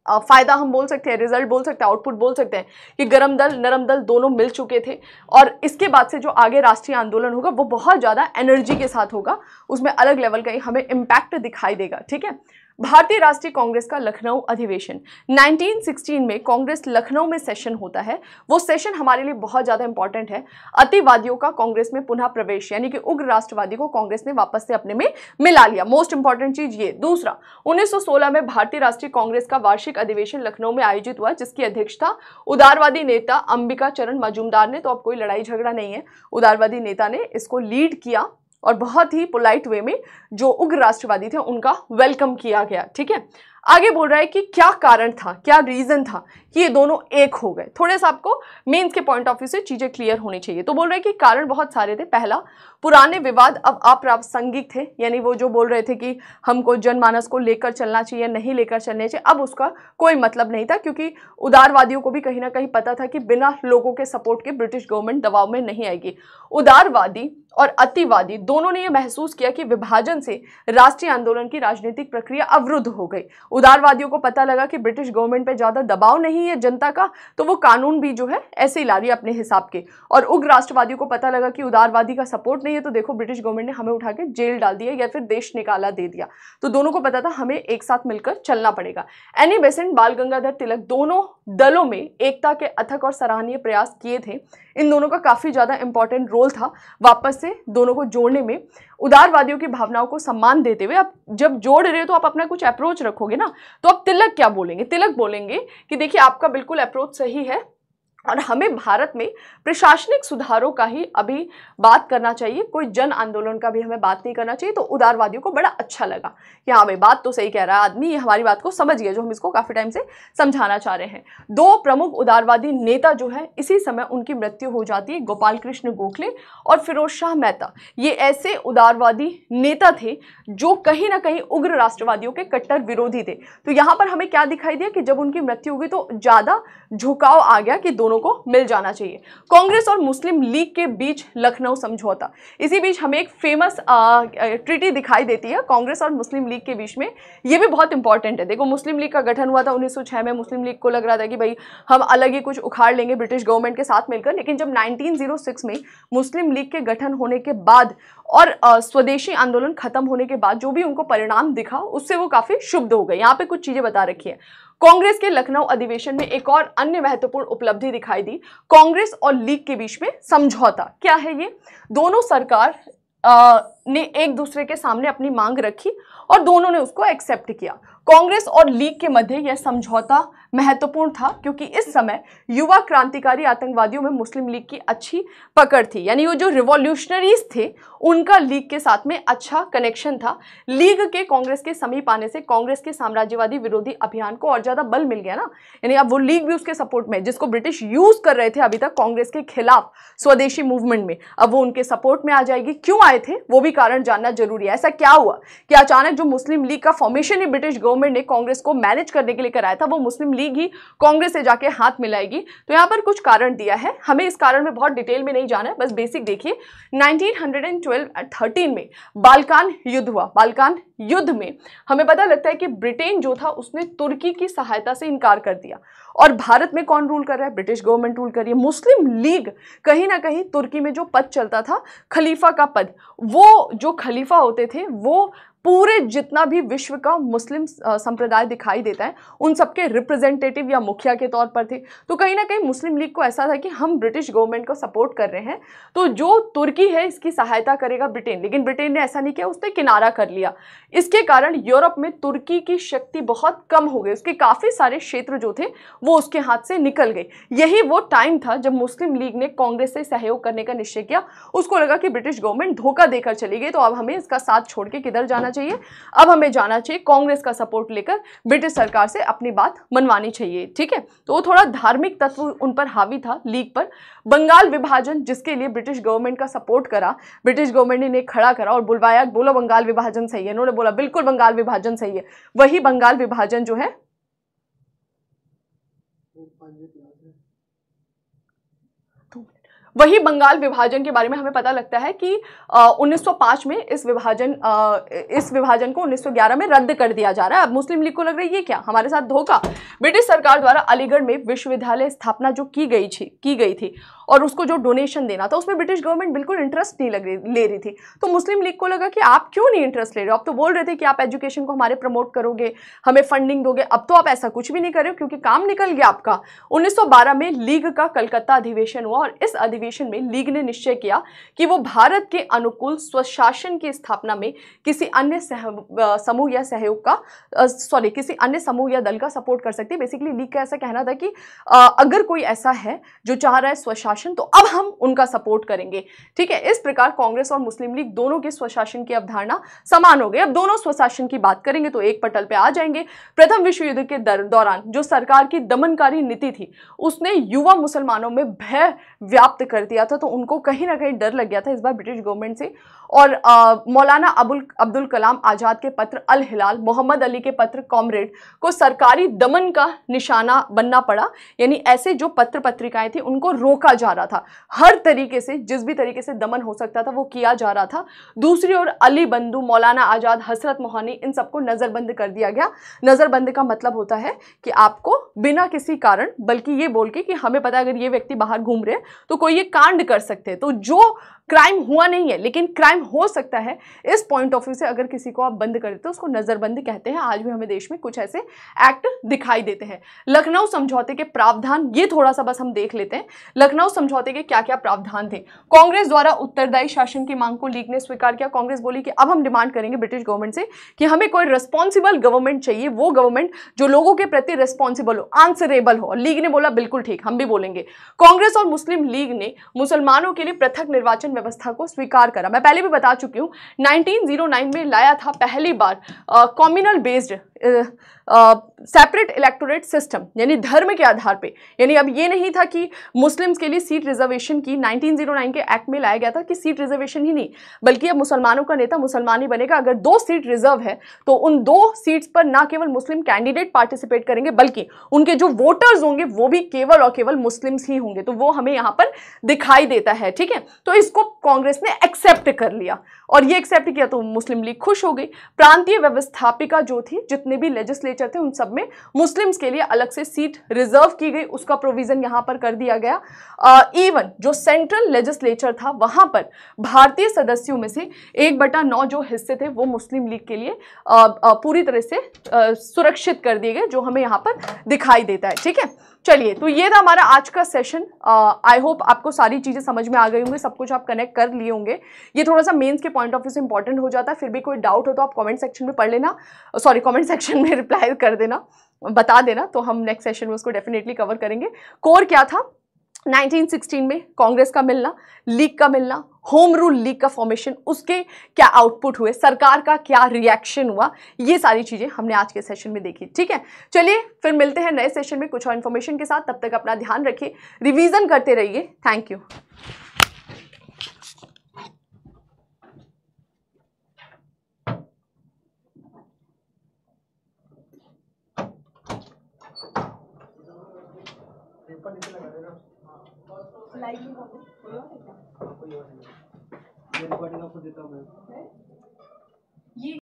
फ़ायदा हम बोल सकते हैं रिजल्ट बोल सकते हैं आउटपुट बोल सकते हैं कि गर्म दल नरम दल दोनों मिल चुके थे और इसके बाद से जो आगे राष्ट्रीय आंदोलन होगा वो बहुत ज़्यादा एनर्जी के साथ होगा उसमें अलग लेवल का ही हमें इम्पैक्ट दिखाई देगा ठीक है भारतीय राष्ट्रीय कांग्रेस का लखनऊ अधिवेशन 1916 में कांग्रेस लखनऊ में सेशन होता है वो सेशन हमारे लिए बहुत ज़्यादा इंपॉर्टेंट है अतिवादियों का कांग्रेस में पुनः प्रवेश यानी कि उग्र राष्ट्रवादी को कांग्रेस ने वापस से अपने में मिला लिया मोस्ट इंपॉर्टेंट चीज़ ये दूसरा 1916 में भारतीय राष्ट्रीय कांग्रेस का वार्षिक अधिवेशन लखनऊ में आयोजित हुआ जिसकी अध्यक्षता उदारवादी नेता अंबिका चरण मजूमदार ने तो अब कोई लड़ाई झगड़ा नहीं है उदारवादी नेता ने इसको लीड किया और बहुत ही पोलाइट वे में जो उग्र राष्ट्रवादी थे उनका वेलकम किया गया ठीक है आगे बोल रहा है कि क्या कारण था क्या रीज़न था कि ये दोनों एक हो गए थोड़े सा आपको मेंस के पॉइंट ऑफ व्यू से चीज़ें क्लियर होनी चाहिए तो बोल रहे हैं कि कारण बहुत सारे थे पहला पुराने विवाद अब अप्रासंगिक थे यानी वो जो बोल रहे थे कि हमको जनमानस को लेकर चलना चाहिए नहीं लेकर चलने चाहिए अब उसका कोई मतलब नहीं था क्योंकि उदारवादियों को भी कहीं ना कहीं पता था कि बिना लोगों के सपोर्ट के ब्रिटिश गवर्नमेंट दबाव में नहीं आएगी उदारवादी और अतिवादी दोनों ने यह महसूस किया कि विभाजन से राष्ट्रीय आंदोलन की राजनीतिक प्रक्रिया अवरुद्ध हो गई उदारवादियों को पता लगा कि ब्रिटिश गवर्नमेंट पर ज़्यादा दबाव नहीं है जनता का तो वो कानून भी जो है ऐसे ही ला रही है अपने हिसाब के और उग्र राष्ट्रवादियों को पता लगा कि उदारवादी का सपोर्ट नहीं है तो देखो ब्रिटिश गवर्नमेंट ने हमें उठा के जेल डाल दिया या फिर देश निकाला दे दिया तो दोनों को पता था हमें एक साथ मिलकर चलना पड़ेगा एनी बेसेंट बाल गंगाधर तिलक दोनों दलों में एकता के अथक और सराहनीय प्रयास किए थे इन दोनों का काफ़ी ज़्यादा इंपॉर्टेंट रोल था वापस से दोनों को जोड़ने में उदारवादियों की भावनाओं को सम्मान देते हुए आप जब जोड़ रहे हो तो आप अपना कुछ अप्रोच रखोगे ना तो आप तिलक क्या बोलेंगे तिलक बोलेंगे कि देखिए आपका बिल्कुल अप्रोच सही है और हमें भारत में प्रशासनिक सुधारों का ही अभी बात करना चाहिए कोई जन आंदोलन का भी हमें बात नहीं करना चाहिए तो उदारवादियों को बड़ा अच्छा लगा कि हाँ भाई बात तो सही कह रहा है आदमी हमारी बात को समझ गया जो हम इसको काफ़ी टाइम से समझाना चाह रहे हैं दो प्रमुख उदारवादी नेता जो है इसी समय उनकी मृत्यु हो जाती है गोपाल कृष्ण गोखले और फिरोज शाह मेहता ये ऐसे उदारवादी नेता थे जो कहीं ना कहीं उग्र राष्ट्रवादियों के कट्टर विरोधी थे तो यहाँ पर हमें क्या दिखाई दिया कि जब उनकी मृत्यु हुई तो ज़्यादा झुकाव आ गया कि दोनों दोनों को मिल जाना चाहिए कांग्रेस और मुस्लिम लीग के बीच लखनऊ समझौता इसी बीच हमें एक फेमस ट्रिटी दिखाई देती है कांग्रेस और मुस्लिम लीग के बीच में ये भी बहुत इंपॉर्टेंट है देखो मुस्लिम लीग का गठन हुआ था उन्नीस में मुस्लिम लीग को लग रहा था कि भाई हम अलग ही कुछ उखाड़ लेंगे ब्रिटिश गवर्नमेंट के साथ मिलकर लेकिन जब नाइनटीन में मुस्लिम लीग के गठन होने के बाद और स्वदेशी आंदोलन खत्म होने के बाद जो भी उनको परिणाम दिखा उससे वो काफ़ी शुभ हो गए यहाँ पे कुछ चीज़ें बता रखी है कांग्रेस के लखनऊ अधिवेशन में एक और अन्य महत्वपूर्ण उपलब्धि दिखाई दी कांग्रेस और लीग के बीच में समझौता क्या है ये दोनों सरकार आ, ने एक दूसरे के सामने अपनी मांग रखी और दोनों ने उसको एक्सेप्ट किया कांग्रेस और लीग के मध्य यह समझौता महत्वपूर्ण था क्योंकि इस समय युवा क्रांतिकारी आतंकवादियों में मुस्लिम लीग की अच्छी पकड़ थी यानी वो जो रिवॉल्यूशनरीज थे उनका लीग के साथ में अच्छा कनेक्शन था लीग के कांग्रेस के समीप आने से कांग्रेस के साम्राज्यवादी विरोधी अभियान को और ज़्यादा बल मिल गया ना यानी अब वो लीग भी उसके सपोर्ट में जिसको ब्रिटिश यूज़ कर रहे थे अभी तक कांग्रेस के खिलाफ स्वदेशी मूवमेंट में अब वो उनके सपोर्ट में आ जाएगी क्यों आए थे वो भी कारण जानना जरूरी है ऐसा क्या हुआ कि अचानक जो मुस्लिम लीग का फॉर्मेशन ही ब्रिटिश गवर्नमेंट ने कांग्रेस को मैनेज करने के लिए कराया था वो मुस्लिम लीग खरीदेगी कांग्रेस से जाके हाथ मिलाएगी तो यहाँ पर कुछ कारण दिया है हमें इस कारण में बहुत डिटेल में नहीं जाना है बस बेसिक देखिए 1912 हंड्रेड में बालकान युद्ध हुआ बालकान युद्ध में हमें पता लगता है कि ब्रिटेन जो था उसने तुर्की की सहायता से इनकार कर दिया और भारत में कौन रूल कर रहा है ब्रिटिश गवर्नमेंट रूल कर रही है मुस्लिम लीग कहीं ना कहीं तुर्की में जो पद चलता था खलीफा का पद वो जो खलीफा होते थे वो पूरे जितना भी विश्व का मुस्लिम संप्रदाय दिखाई देता है उन सबके रिप्रेजेंटेटिव या मुखिया के तौर पर थे तो कहीं ना कहीं मुस्लिम लीग को ऐसा था कि हम ब्रिटिश गवर्नमेंट को सपोर्ट कर रहे हैं तो जो तुर्की है इसकी सहायता करेगा ब्रिटेन लेकिन ब्रिटेन ने ऐसा नहीं किया उसने किनारा कर लिया इसके कारण यूरोप में तुर्की की शक्ति बहुत कम हो गई उसके काफ़ी सारे क्षेत्र जो थे वो उसके हाथ से निकल गए यही वो टाइम था जब मुस्लिम लीग ने कांग्रेस से सहयोग करने का निश्चय किया उसको लगा कि ब्रिटिश गवर्नमेंट धोखा देकर चली गई तो अब हमें इसका साथ छोड़ के किधर जाना करना चाहिए अब हमें जाना चाहिए कांग्रेस का सपोर्ट लेकर ब्रिटिश सरकार से अपनी बात मनवानी चाहिए ठीक है तो वो थोड़ा धार्मिक तत्व उन पर हावी था लीग पर बंगाल विभाजन जिसके लिए ब्रिटिश गवर्नमेंट का सपोर्ट करा ब्रिटिश गवर्नमेंट ने इन्हें खड़ा करा और बुलवाया बोलो बंगाल विभाजन सही है इन्होंने बोला बिल्कुल बंगाल विभाजन सही है वही बंगाल विभाजन जो है वही बंगाल विभाजन के बारे में हमें पता लगता है कि आ, 1905 में इस विभाजन आ, इस विभाजन को 1911 में रद्द कर दिया जा रहा है अब मुस्लिम लीग को लग रही है ये क्या हमारे साथ धोखा ब्रिटिश सरकार द्वारा अलीगढ़ में विश्वविद्यालय स्थापना जो की गई थी की गई थी और उसको जो डोनेशन देना था उसमें ब्रिटिश गवर्नमेंट बिल्कुल इंटरेस्ट नहीं लग रही ले रही थी तो मुस्लिम लीग को लगा कि आप क्यों नहीं इंटरेस्ट ले रहे हो आप तो बोल रहे थे कि आप एजुकेशन को हमारे प्रमोट करोगे हमें फंडिंग दोगे अब तो आप ऐसा कुछ भी नहीं कर रहे हो क्योंकि काम निकल गया आपका उन्नीस में लीग का कलकत्ता अधिवेशन हुआ और इस अधिवेशन में लीग ने निश्चय किया कि वो भारत के अनुकूल स्वशासन की स्थापना में किसी अन्य समूह या सहयोग का सॉरी किसी अन्य समूह या दल का सपोर्ट कर सकती है बेसिकली लीग का ऐसा कहना था कि अगर कोई ऐसा है जो चाह रहा है स्वशासन स्वशासन तो अब हम उनका सपोर्ट करेंगे ठीक है इस प्रकार कांग्रेस और मुस्लिम लीग दोनों के स्वशासन की अवधारणा समान हो गई अब दोनों स्वशासन की बात करेंगे तो एक पटल पर आ जाएंगे प्रथम विश्व युद्ध के दौरान जो सरकार की दमनकारी नीति थी उसने युवा मुसलमानों में भय व्याप्त कर दिया था तो उनको कहीं ना कहीं डर लग गया था इस बार ब्रिटिश गवर्नमेंट से और मौलाना अबुल अब्दुल कलाम आज़ाद के पत्र अल हिलाल मोहम्मद अली के पत्र कॉमरेड को सरकारी दमन का निशाना बनना पड़ा यानी ऐसे जो पत्र पत्रिकाएं थी उनको रोका जा जा रहा था हर तरीके से जिस भी तरीके से दमन हो सकता था वो किया जा रहा था दूसरी ओर अली बंधु मौलाना आज़ाद हसरत मोहानी इन सबको नज़रबंद कर दिया गया नज़रबंद का मतलब होता है कि आपको बिना किसी कारण बल्कि ये बोल के कि हमें पता है अगर ये व्यक्ति बाहर घूम रहे हैं तो कोई ये कांड कर सकते हैं तो जो क्राइम हुआ नहीं है लेकिन क्राइम हो सकता है इस पॉइंट ऑफ व्यू से अगर किसी को आप बंद कर देते हो उसको नजरबंद कहते हैं आज भी हमें देश में कुछ ऐसे एक्ट दिखाई देते हैं लखनऊ समझौते के प्रावधान ये थोड़ा सा बस हम देख लेते हैं लखनऊ समझौते के क्या क्या प्रावधान थे कांग्रेस द्वारा उत्तरदायी शासन की मांग को लीग ने स्वीकार किया कांग्रेस बोली कि अब हम डिमांड करेंगे ब्रिटिश गवर्नमेंट से कि हमें कोई रिस्पॉन्सिबल गवर्नमेंट चाहिए वो गवर्नमेंट जो लोगों के प्रति रिस्पॉन्सिबल हो आंसरेबल हो लीग ने बोला बिल्कुल ठीक हम भी बोलेंगे कांग्रेस और मुस्लिम लीग ने मुसलमानों के लिए पृथक निर्वाचन व्यवस्था को स्वीकार करा मैं पहले भी बता चुकी हूँ 1909 में लाया था पहली बार communal based separate electorate system यानी धर्म के आधार पे यानी अब ये नहीं था कि मुस्लिम्स के लिए सीट रिजर्वेशन की 1909 के एक्ट में लाया गया था कि सीट रिजर्वेशन ही नहीं बल्कि अब मुसलमानों का नेता मुसलमान ही बनेगा अगर दो सीट रिजर्व है तो उन दो सीट्स पर ना केवल मुस्लिम कैंडिडेट पार्टिसिपेट करेंगे बल्कि उनके जो वोटर्स होंगे वो भी केवल और केवल मुस्लिम्स ही होंगे तो वो हमें यहाँ पर दिखाई देता है ठीक है तो इसको कांग्रेस ने एक्सेप्ट कर लिया और ये एक्सेप्ट किया तो मुस्लिम लीग खुश हो गई प्रांतीय व्यवस्थापिका जो थी जितने भी लेजिस्लेट लिटरेचर थे उन सब में मुस्लिम्स के लिए अलग से सीट रिजर्व की गई उसका प्रोविज़न यहाँ पर कर दिया गया इवन uh, जो सेंट्रल लेजिस्लेचर था वहाँ पर भारतीय सदस्यों में से एक बटा नौ जो हिस्से थे वो मुस्लिम लीग के लिए uh, uh, पूरी तरह से uh, सुरक्षित कर दिए गए जो हमें यहाँ पर दिखाई देता है ठीक है चलिए तो ये था हमारा आज का सेशन आई होप आपको सारी चीज़ें समझ में आ गई होंगी सब कुछ आप कनेक्ट कर लिए होंगे ये थोड़ा सा मेंस के पॉइंट ऑफ व्यू से इंपॉर्टेंट हो जाता है फिर भी कोई डाउट हो तो आप कमेंट सेक्शन में पढ़ लेना सॉरी कमेंट सेक्शन में रिप्लाई कर देना बता देना तो हम नेक्स्ट सेशन में उसको डेफिनेटली कवर करेंगे कोर क्या था 1916 में कांग्रेस का मिलना लीग का मिलना होम रूल लीग का फॉर्मेशन उसके क्या आउटपुट हुए सरकार का क्या रिएक्शन हुआ ये सारी चीज़ें हमने आज के सेशन में देखी ठीक है चलिए फिर मिलते हैं नए सेशन में कुछ और इन्फॉर्मेशन के साथ तब तक अपना ध्यान रखिए रिवीजन करते रहिए थैंक यू लाइट कोई और है ये रिकॉर्डिंग आपको देता हूं मैं ये